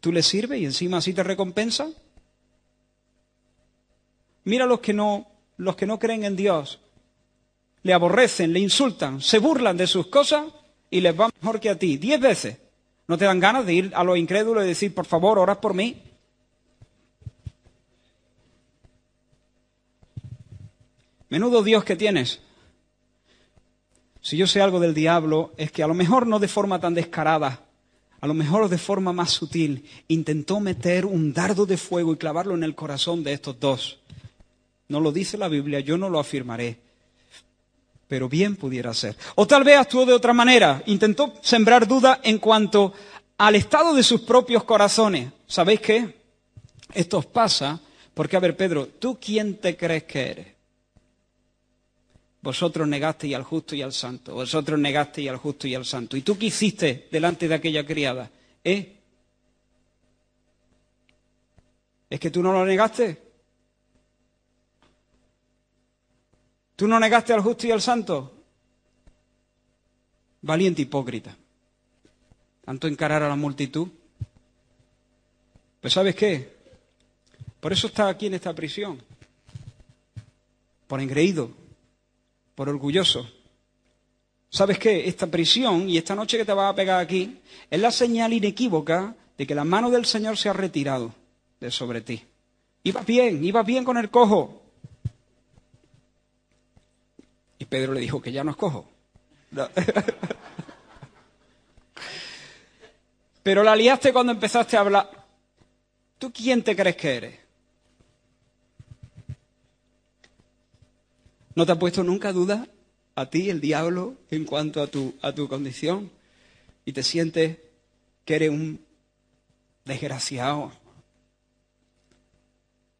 Speaker 1: ¿Tú le sirves y encima así te recompensa? Mira los que no, los que no creen en Dios. Le aborrecen, le insultan, se burlan de sus cosas y les va mejor que a ti, diez veces. ¿No te dan ganas de ir a los incrédulos y decir, por favor, oras por mí? Menudo Dios que tienes. Si yo sé algo del diablo, es que a lo mejor no de forma tan descarada, a lo mejor de forma más sutil, intentó meter un dardo de fuego y clavarlo en el corazón de estos dos. No lo dice la Biblia, yo no lo afirmaré pero bien pudiera ser. O tal vez actuó de otra manera, intentó sembrar duda en cuanto al estado de sus propios corazones. ¿Sabéis qué? Esto os pasa porque, a ver, Pedro, ¿tú quién te crees que eres? Vosotros negasteis al justo y al santo, vosotros negasteis al justo y al santo. ¿Y tú qué hiciste delante de aquella criada? ¿Eh? ¿Es que tú no lo negaste? Tú no negaste al justo y al santo. Valiente hipócrita. Tanto encarar a la multitud. Pues sabes qué? Por eso está aquí en esta prisión. Por engreído. Por orgulloso. ¿Sabes qué? Esta prisión y esta noche que te vas a pegar aquí es la señal inequívoca de que la mano del Señor se ha retirado de sobre ti. Ibas bien, ibas bien con el cojo, y Pedro le dijo que ya no es cojo. Pero la liaste cuando empezaste a hablar. ¿Tú quién te crees que eres? ¿No te ha puesto nunca duda a ti el diablo en cuanto a tu, a tu condición? Y te sientes que eres un desgraciado.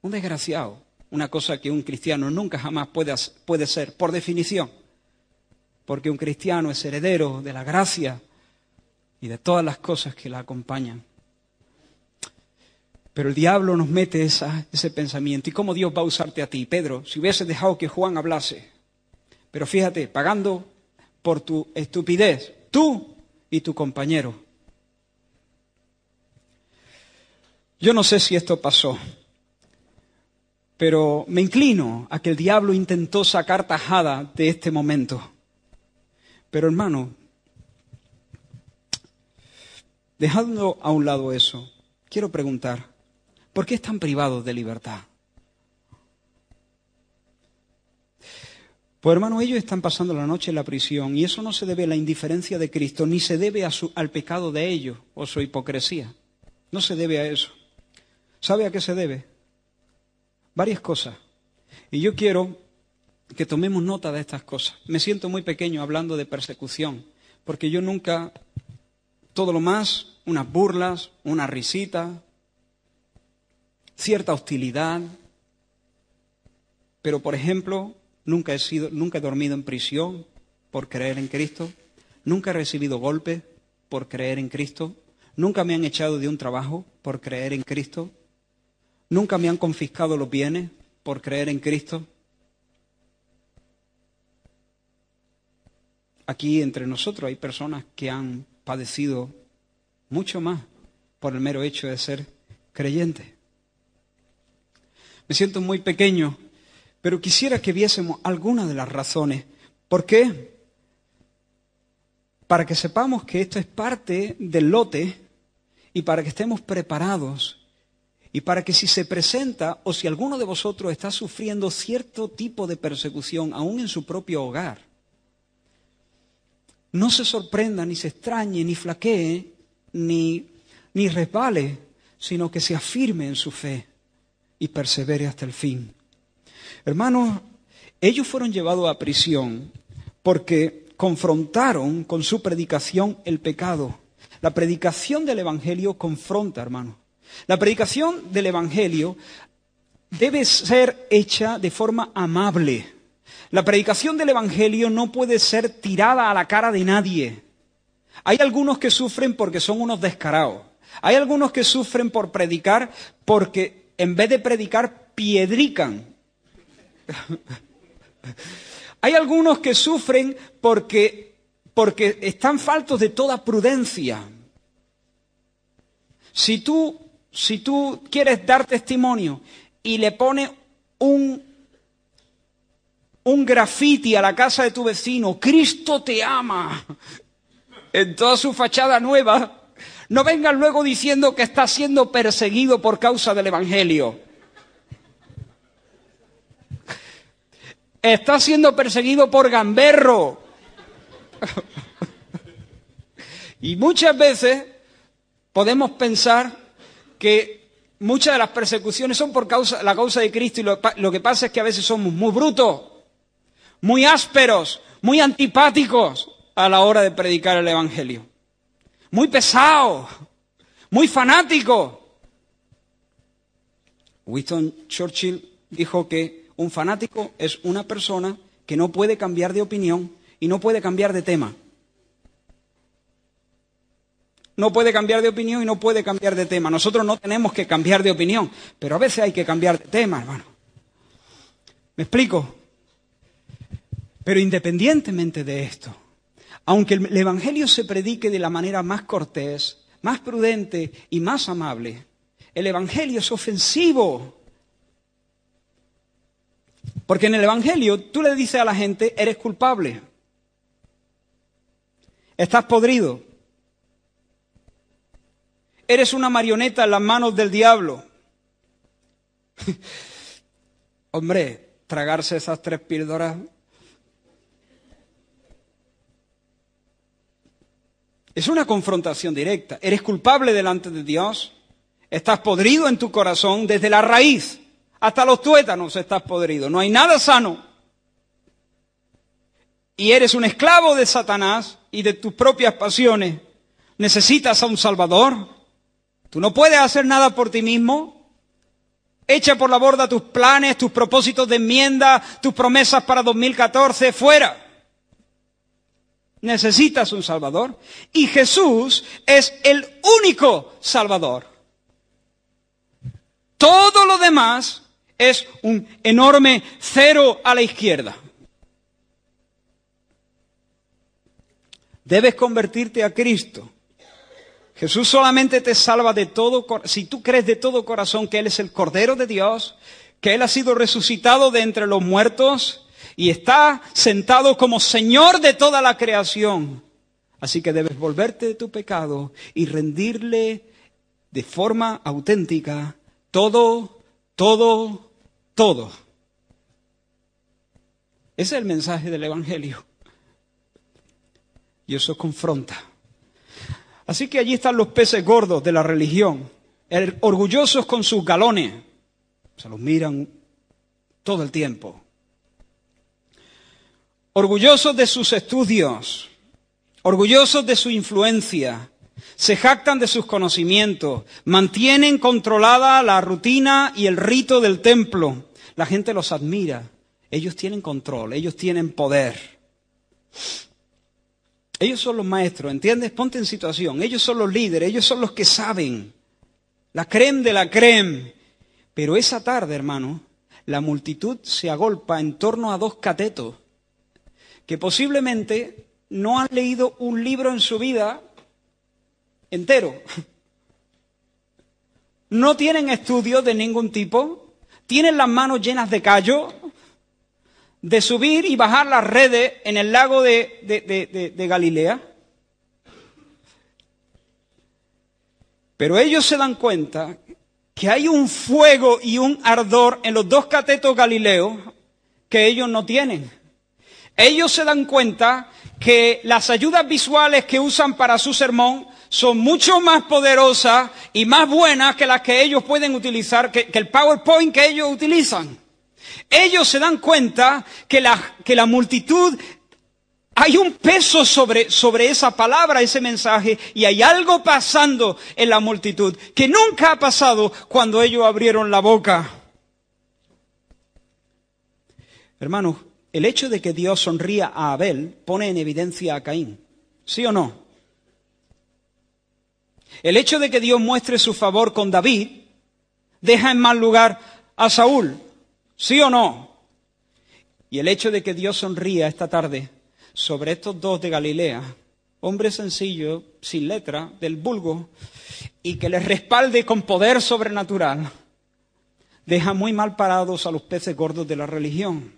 Speaker 1: Un desgraciado una cosa que un cristiano nunca jamás puede, puede ser, por definición, porque un cristiano es heredero de la gracia y de todas las cosas que la acompañan. Pero el diablo nos mete ese pensamiento. ¿Y cómo Dios va a usarte a ti, Pedro? Si hubiese dejado que Juan hablase. Pero fíjate, pagando por tu estupidez, tú y tu compañero. Yo no sé si esto pasó, pero me inclino a que el diablo intentó sacar tajada de este momento. Pero hermano, dejando a un lado eso, quiero preguntar, ¿por qué están privados de libertad? Pues hermano, ellos están pasando la noche en la prisión y eso no se debe a la indiferencia de Cristo, ni se debe al pecado de ellos o su hipocresía. No se debe a eso. ¿Sabe a qué se debe? varias cosas. Y yo quiero que tomemos nota de estas cosas. Me siento muy pequeño hablando de persecución, porque yo nunca, todo lo más, unas burlas, una risita, cierta hostilidad, pero por ejemplo, nunca he, sido, nunca he dormido en prisión por creer en Cristo, nunca he recibido golpes por creer en Cristo, nunca me han echado de un trabajo por creer en Cristo, nunca me han confiscado los bienes por creer en Cristo. Aquí entre nosotros hay personas que han padecido mucho más por el mero hecho de ser creyentes. Me siento muy pequeño, pero quisiera que viésemos algunas de las razones. ¿Por qué? Para que sepamos que esto es parte del lote y para que estemos preparados y para que si se presenta o si alguno de vosotros está sufriendo cierto tipo de persecución aún en su propio hogar, no se sorprenda, ni se extrañe, ni flaquee, ni, ni resbale, sino que se afirme en su fe y persevere hasta el fin. Hermanos, ellos fueron llevados a prisión porque confrontaron con su predicación el pecado. La predicación del Evangelio confronta, hermanos. La predicación del Evangelio debe ser hecha de forma amable. La predicación del Evangelio no puede ser tirada a la cara de nadie. Hay algunos que sufren porque son unos descarados. Hay algunos que sufren por predicar porque en vez de predicar piedrican. Hay algunos que sufren porque, porque están faltos de toda prudencia. Si tú si tú quieres dar testimonio y le pones un, un graffiti a la casa de tu vecino, Cristo te ama, en toda su fachada nueva, no vengan luego diciendo que está siendo perseguido por causa del Evangelio. Está siendo perseguido por gamberro. y muchas veces podemos pensar que muchas de las persecuciones son por causa, la causa de Cristo y lo, lo que pasa es que a veces somos muy brutos, muy ásperos, muy antipáticos a la hora de predicar el Evangelio. Muy pesados, muy fanáticos. Winston Churchill dijo que un fanático es una persona que no puede cambiar de opinión y no puede cambiar de tema no puede cambiar de opinión y no puede cambiar de tema. Nosotros no tenemos que cambiar de opinión, pero a veces hay que cambiar de tema, hermano. ¿Me explico? Pero independientemente de esto, aunque el Evangelio se predique de la manera más cortés, más prudente y más amable, el Evangelio es ofensivo. Porque en el Evangelio tú le dices a la gente, eres culpable, estás podrido, Eres una marioneta en las manos del diablo. Hombre, tragarse esas tres píldoras. Es una confrontación directa. Eres culpable delante de Dios. Estás podrido en tu corazón desde la raíz. Hasta los tuétanos estás podrido. No hay nada sano. Y eres un esclavo de Satanás y de tus propias pasiones. Necesitas a un Salvador. Tú no puedes hacer nada por ti mismo. Echa por la borda tus planes, tus propósitos de enmienda, tus promesas para 2014, fuera. Necesitas un Salvador. Y Jesús es el único Salvador. Todo lo demás es un enorme cero a la izquierda. Debes convertirte a Cristo Jesús solamente te salva de todo, si tú crees de todo corazón que Él es el Cordero de Dios, que Él ha sido resucitado de entre los muertos y está sentado como Señor de toda la creación. Así que debes volverte de tu pecado y rendirle de forma auténtica todo, todo, todo. Ese es el mensaje del Evangelio. Y eso confronta. Así que allí están los peces gordos de la religión, orgullosos con sus galones. Se los miran todo el tiempo. Orgullosos de sus estudios, orgullosos de su influencia, se jactan de sus conocimientos, mantienen controlada la rutina y el rito del templo. La gente los admira, ellos tienen control, ellos tienen poder. Ellos son los maestros, ¿entiendes? Ponte en situación. Ellos son los líderes, ellos son los que saben. La creen de la creen. Pero esa tarde, hermano, la multitud se agolpa en torno a dos catetos que posiblemente no han leído un libro en su vida entero. No tienen estudios de ningún tipo, tienen las manos llenas de callo, de subir y bajar las redes en el lago de, Galilea. Pero ellos se dan cuenta que hay un fuego y un ardor en los dos catetos galileos que ellos no tienen. Ellos se dan cuenta que las ayudas visuales que usan para su sermón son mucho más poderosas y más buenas que las que ellos pueden utilizar, que, que el PowerPoint que ellos utilizan. Ellos se dan cuenta que la, multitud, hay un peso sobre, sobre esa palabra, ese mensaje, y hay algo pasando en la multitud que nunca ha pasado cuando ellos abrieron la boca. Hermanos, el hecho de que Dios sonría a Abel pone en evidencia a Caín. ¿Sí o no? El hecho de que Dios muestre su favor con David deja en mal lugar a Saúl. ¿Sí o no? Y el hecho de que Dios sonría esta tarde sobre estos dos de Galilea, hombre sencillo, sin letra, del vulgo, y que les respalde con poder sobrenatural, deja muy mal parados a los peces gordos de la religión.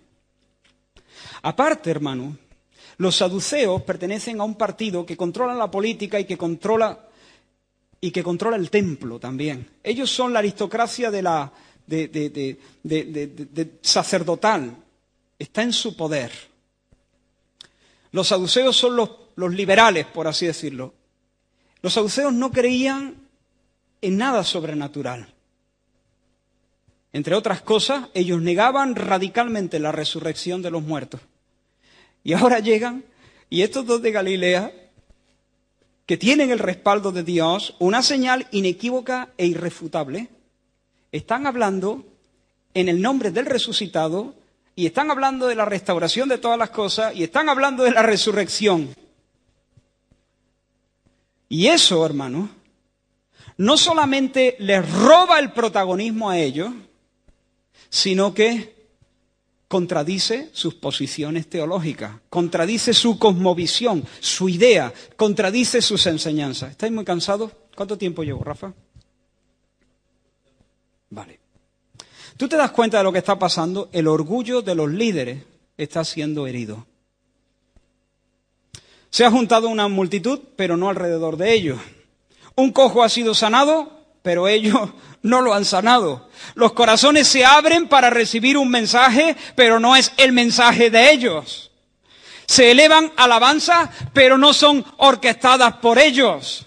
Speaker 1: Aparte, hermano, los saduceos pertenecen a un partido que controla la política y que controla y que controla el templo también. Ellos son la aristocracia de la de, sacerdotal, está en su poder. Los saduceos son los, los liberales, por así decirlo. Los saduceos no creían en nada sobrenatural. Entre otras cosas, ellos negaban radicalmente la resurrección de los muertos. Y ahora llegan, y estos dos de Galilea, que tienen el respaldo de Dios, una señal inequívoca e irrefutable, están hablando en el nombre del resucitado y están hablando de la restauración de todas las cosas y están hablando de la resurrección. Y eso, hermano, no solamente les roba el protagonismo a ellos, sino que contradice sus posiciones teológicas, contradice su cosmovisión, su idea, contradice sus enseñanzas. ¿Estáis muy cansados? ¿Cuánto tiempo llevo, Rafa? Vale. Tú te das cuenta de lo que está pasando, el orgullo de los líderes está siendo herido. Se ha juntado una multitud, pero no alrededor de ellos. Un cojo ha sido sanado, pero ellos no lo han sanado. Los corazones se abren para recibir un mensaje, pero no es el mensaje de ellos. Se elevan alabanzas, pero no son orquestadas por ellos.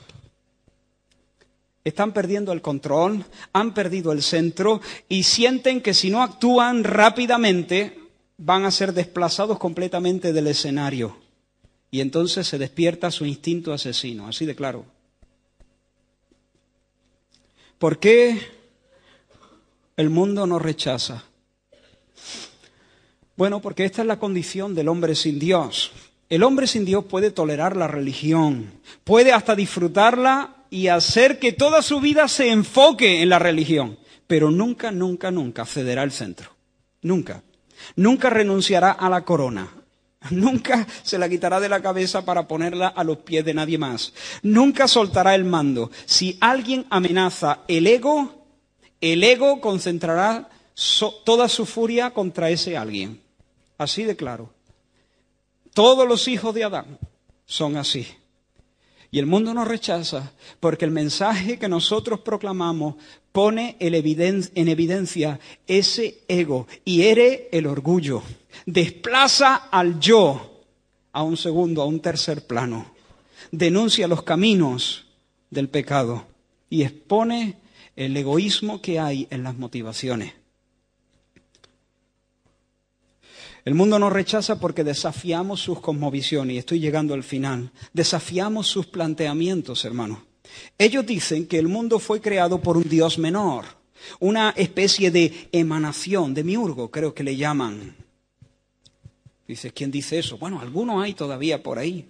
Speaker 1: Están perdiendo el control, han perdido el centro y sienten que si no actúan rápidamente van a ser desplazados completamente del escenario. Y entonces se despierta su instinto asesino, así de claro. ¿Por qué el mundo nos rechaza? Bueno, porque esta es la condición del hombre sin Dios. El hombre sin Dios puede tolerar la religión, puede hasta disfrutarla y hacer que toda su vida se enfoque en la religión. Pero nunca, nunca, nunca cederá el centro. Nunca. Nunca renunciará a la corona. Nunca se la quitará de la cabeza para ponerla a los pies de nadie más. Nunca soltará el mando. Si alguien amenaza el ego, el ego concentrará toda su furia contra ese alguien. Así de claro. Todos los hijos de Adán son así. Y el mundo nos rechaza porque el mensaje que nosotros proclamamos pone en evidencia ese ego y ere el orgullo. Desplaza al yo a un segundo, a un tercer plano. Denuncia los caminos del pecado y expone el egoísmo que hay en las motivaciones. El mundo nos rechaza porque desafiamos sus cosmovisiones, y estoy llegando al final. Desafiamos sus planteamientos, hermanos. Ellos dicen que el mundo fue creado por un Dios menor, una especie de emanación, de miurgo, creo que le llaman. Dices, ¿quién dice eso? Bueno, algunos hay todavía por ahí.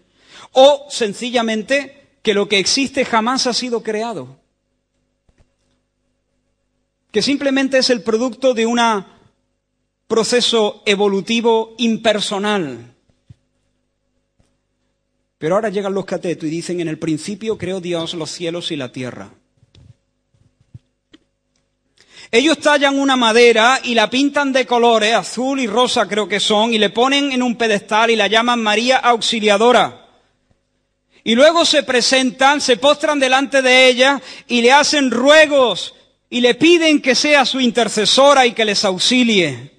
Speaker 1: O sencillamente que lo que existe jamás ha sido creado. Que simplemente es el producto de una proceso evolutivo impersonal. Pero ahora llegan los catetos y dicen, en el principio creó Dios los cielos y la tierra. Ellos tallan una madera y la pintan de colores, azul y rosa creo que son, y le ponen en un pedestal y la llaman María Auxiliadora. Y luego se presentan, se postran delante de ella y le hacen ruegos y le piden que sea su intercesora y que les auxilie.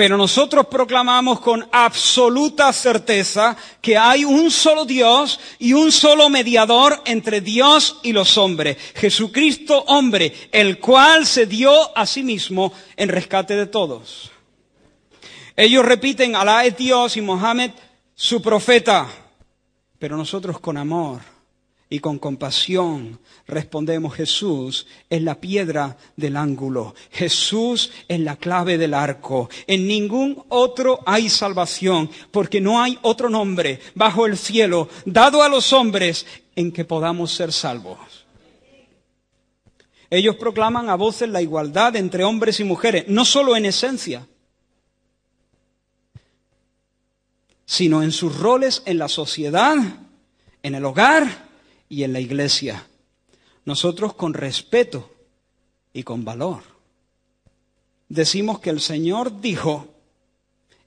Speaker 1: Pero nosotros proclamamos con absoluta certeza que hay un solo Dios y un solo mediador entre Dios y los hombres, Jesucristo hombre, el cual se dio a sí mismo en rescate de todos. Ellos repiten, Alá es Dios y Mohammed su profeta, pero nosotros con amor y con compasión respondemos, Jesús es la piedra del ángulo, Jesús es la clave del arco. En ningún otro hay salvación, porque no hay otro nombre bajo el cielo dado a los hombres en que podamos ser salvos. Ellos proclaman a voces la igualdad entre hombres y mujeres, no solo en esencia, sino en sus roles en la sociedad, en el hogar, y en la iglesia. Nosotros con respeto y con valor. Decimos que el Señor dijo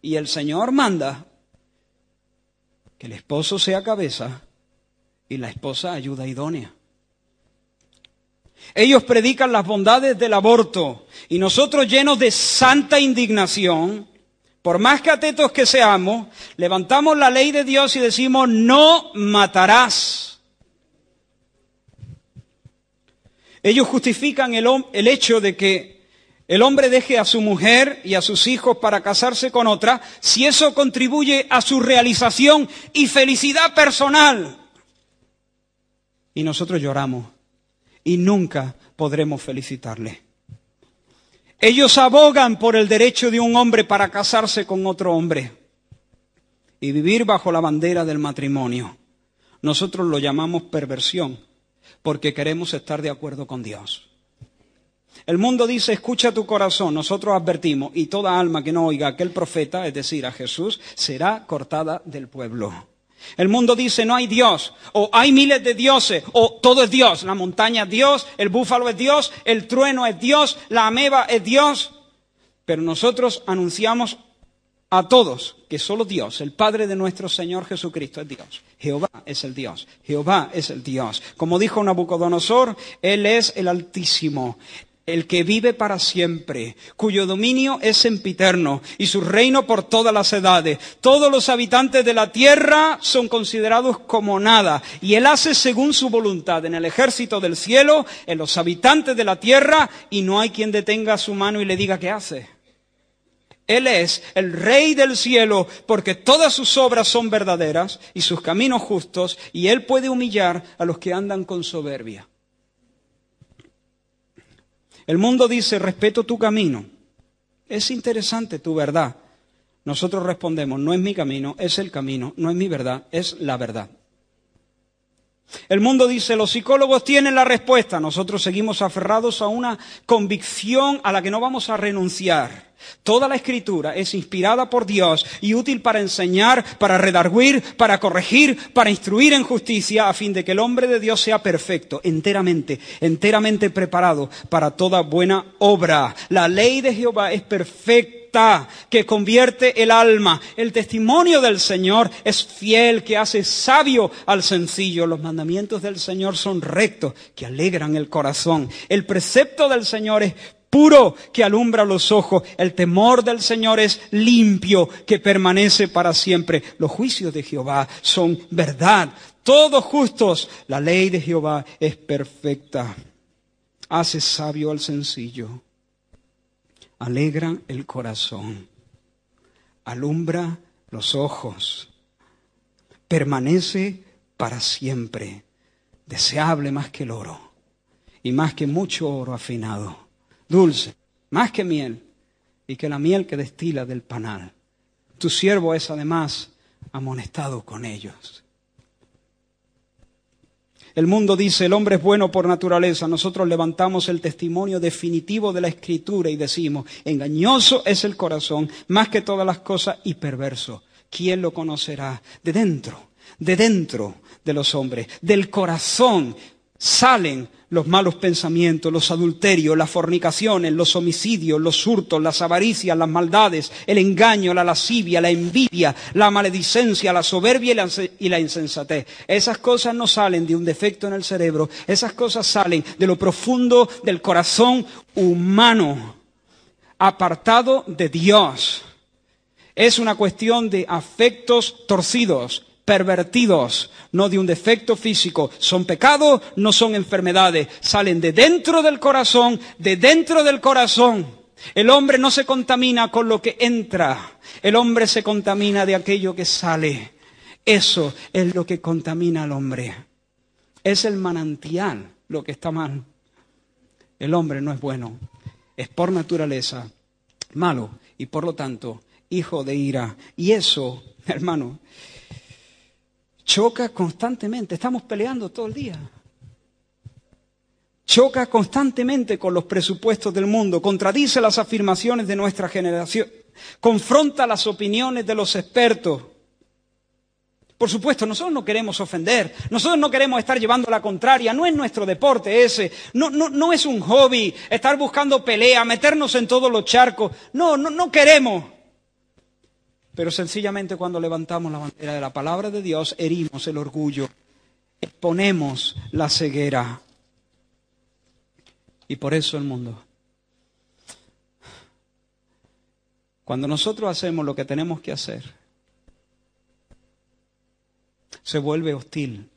Speaker 1: y el Señor manda que el esposo sea cabeza y la esposa ayuda idónea. Ellos predican las bondades del aborto y nosotros llenos de santa indignación, por más catetos que seamos, levantamos la ley de Dios y decimos, no matarás. Ellos justifican el, hecho de que el hombre deje a su mujer y a sus hijos para casarse con otra si eso contribuye a su realización y felicidad personal. Y nosotros lloramos y nunca podremos felicitarle. Ellos abogan por el derecho de un hombre para casarse con otro hombre y vivir bajo la bandera del matrimonio. Nosotros lo llamamos perversión porque queremos estar de acuerdo con Dios. El mundo dice, escucha tu corazón, nosotros advertimos, y toda alma que no oiga a aquel profeta, es decir, a Jesús, será cortada del pueblo. El mundo dice, no hay Dios, o hay miles de dioses, o todo es Dios, la montaña es Dios, el búfalo es Dios, el trueno es Dios, la ameba es Dios. Pero nosotros anunciamos a todos que solo Dios, el Padre de nuestro Señor Jesucristo, es Dios. Jehová es el Dios, Jehová es el Dios. Como dijo Nabucodonosor, Él es el Altísimo, el que vive para siempre, cuyo dominio es sempiterno y su reino por todas las edades. Todos los habitantes de la tierra son considerados como nada y él hace según su voluntad en el ejército del cielo, en los habitantes de la tierra y no hay quien detenga su mano y le diga qué hace. Él es el Rey del cielo porque todas sus obras son verdaderas y sus caminos justos y Él puede humillar a los que andan con soberbia. El mundo dice, respeto tu camino. Es interesante tu verdad. Nosotros respondemos, no es mi camino, es el camino, no es mi verdad, es la verdad. El mundo dice, los psicólogos tienen la respuesta. Nosotros seguimos aferrados a una convicción a la que no vamos a renunciar. Toda la escritura es inspirada por Dios y útil para enseñar, para redarguir, para corregir, para instruir en justicia, a fin de que el hombre de Dios sea perfecto, enteramente, enteramente preparado para toda buena obra. La ley de Jehová es perfecta que convierte el alma. El testimonio del Señor es fiel, que hace sabio al sencillo. Los mandamientos del Señor son rectos, que alegran el corazón. El precepto del Señor es puro que alumbra los ojos. El temor del Señor es limpio que permanece para siempre. Los juicios de Jehová son verdad. Todos justos. La ley de Jehová es perfecta. Hace sabio al sencillo. Alegra el corazón. Alumbra los ojos. Permanece para siempre. Deseable más que el oro y más que mucho oro afinado dulce, más que miel, y que la miel que destila del panal. Tu siervo es además amonestado con ellos. El mundo dice, el hombre es bueno por naturaleza. Nosotros levantamos el testimonio definitivo de la escritura y decimos, engañoso es el corazón, más que todas las cosas, y perverso. ¿Quién lo conocerá? De dentro, de dentro de los hombres, del corazón salen los malos pensamientos, los adulterios, las fornicaciones, los homicidios, los hurtos, las avaricias, las maldades, el engaño, la lascivia, la envidia, la maledicencia, la soberbia y la, insensatez. Esas cosas no salen de un defecto en el cerebro, esas cosas salen de lo profundo del corazón humano, apartado de Dios. Es una cuestión de afectos torcidos, pervertidos, no de un defecto físico, son pecados, no son enfermedades, salen de dentro del corazón, de dentro del corazón. El hombre no se contamina con lo que entra, el hombre se contamina de aquello que sale. Eso es lo que contamina al hombre. Es el manantial lo que está mal. El hombre no es bueno, es por naturaleza malo y por lo tanto hijo de ira. Y eso, hermano, Choca constantemente, estamos peleando todo el día. Choca constantemente con los presupuestos del mundo, contradice las afirmaciones de nuestra generación, confronta las opiniones de los expertos. Por supuesto, nosotros no queremos ofender, nosotros no queremos estar llevando la contraria, no es nuestro deporte ese, no, no, no es un hobby, estar buscando pelea, meternos en todos los charcos, no, no, no queremos. Pero sencillamente cuando levantamos la bandera de la palabra de Dios, herimos el orgullo, exponemos la ceguera. Y por eso el mundo. Cuando nosotros hacemos lo que tenemos que hacer, se vuelve hostil.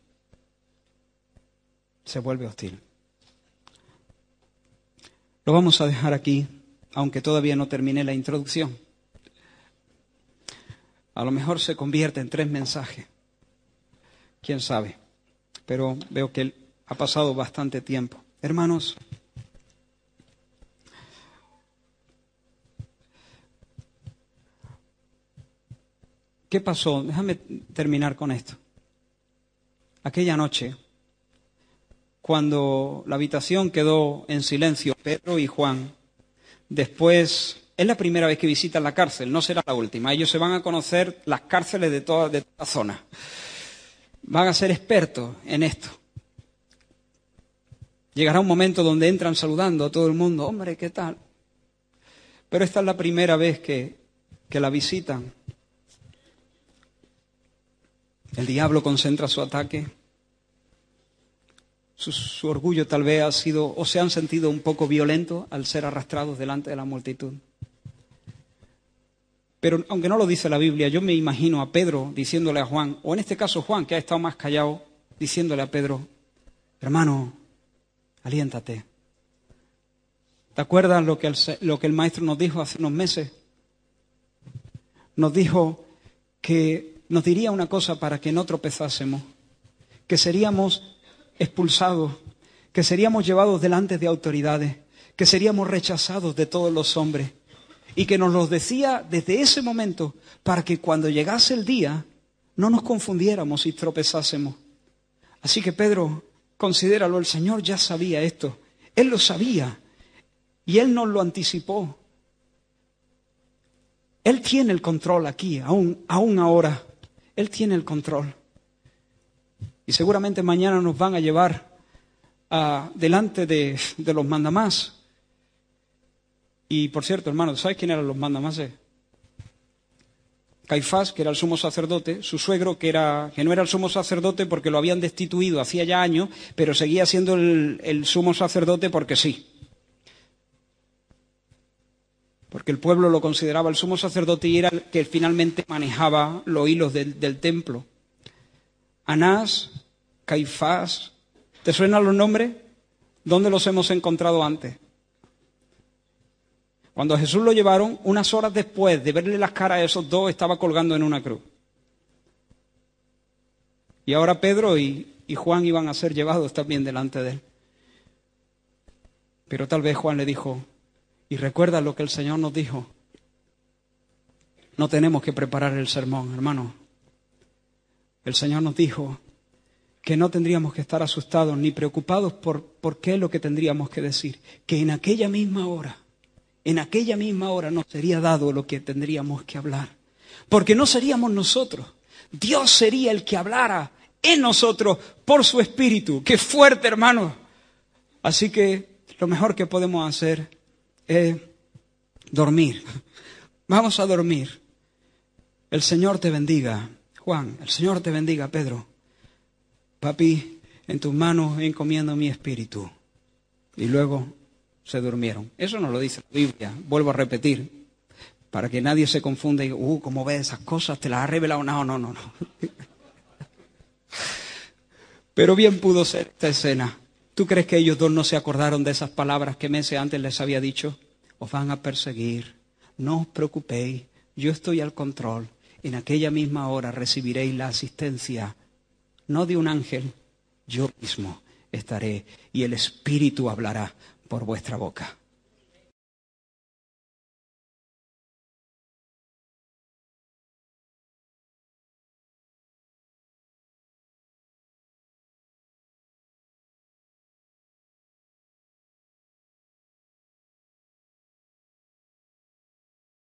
Speaker 1: Se vuelve hostil. Lo vamos a dejar aquí, aunque todavía no terminé la introducción. A lo mejor se convierte en tres mensajes. Quién sabe. Pero veo que ha pasado bastante tiempo. Hermanos, ¿qué pasó? Déjame terminar con esto. Aquella noche, cuando la habitación quedó en silencio, Pedro y Juan, después es la primera vez que visitan la cárcel, no será la última. Ellos se van a conocer las cárceles de toda, la zona. Van a ser expertos en esto. Llegará un momento donde entran saludando a todo el mundo, hombre, ¿qué tal? Pero esta es la primera vez que, la visitan. El diablo concentra su ataque. Su, su, orgullo tal vez ha sido o se han sentido un poco violentos al ser arrastrados delante de la multitud. Pero aunque no lo dice la Biblia, yo me imagino a Pedro diciéndole a Juan, o en este caso Juan, que ha estado más callado, diciéndole a Pedro, hermano, aliéntate. ¿Te acuerdas lo que el, lo que el maestro nos dijo hace unos meses? Nos dijo que nos diría una cosa para que no tropezásemos, que seríamos expulsados, que seríamos llevados delante de autoridades, que seríamos rechazados de todos los hombres, y que nos los decía desde ese momento para que cuando llegase el día no nos confundiéramos y tropezásemos. Así que Pedro, considéralo, el Señor ya sabía esto, Él lo sabía y Él nos lo anticipó. Él tiene el control aquí, aún, aún ahora, Él tiene el control. Y seguramente mañana nos van a llevar ah, delante de, de los mandamás y por cierto, hermanos, ¿sabes quién eran los mandamases? Caifás, que era el sumo sacerdote, su suegro, que, era, que no era el sumo sacerdote porque lo habían destituido hacía ya años, pero seguía siendo el, sumo sacerdote porque sí. Porque el pueblo lo consideraba el sumo sacerdote y era el que finalmente manejaba los hilos del, del templo. Anás, Caifás, ¿te suenan los nombres? ¿Dónde los hemos encontrado antes? Cuando a Jesús lo llevaron, unas horas después de verle las caras a esos dos, estaba colgando en una cruz. Y ahora Pedro y, Juan iban a ser llevados también delante de él. Pero tal vez Juan le dijo, y recuerda lo que el Señor nos dijo, no tenemos que preparar el sermón, hermano. El Señor nos dijo que no tendríamos que estar asustados ni preocupados por, por qué es lo que tendríamos que decir, que en aquella misma hora en aquella misma hora nos sería dado lo que tendríamos que hablar. Porque no seríamos nosotros. Dios sería el que hablara en nosotros por su espíritu. Qué fuerte, hermano. Así que lo mejor que podemos hacer es dormir. Vamos a dormir. El Señor te bendiga, Juan. El Señor te bendiga, Pedro. Papi, en tus manos encomiendo mi espíritu. Y luego se durmieron. Eso no lo dice la Biblia, vuelvo a repetir, para que nadie se confunda y diga, uh, ¿cómo ves esas cosas? ¿Te las ha revelado? No, no, no, no. Pero bien pudo ser esta escena. ¿Tú crees que ellos dos no se acordaron de esas palabras que meses antes les había dicho? Os van a perseguir, no os preocupéis, yo estoy al control. En aquella misma hora recibiréis la asistencia, no de un ángel, yo mismo estaré y el Espíritu hablará por vuestra boca.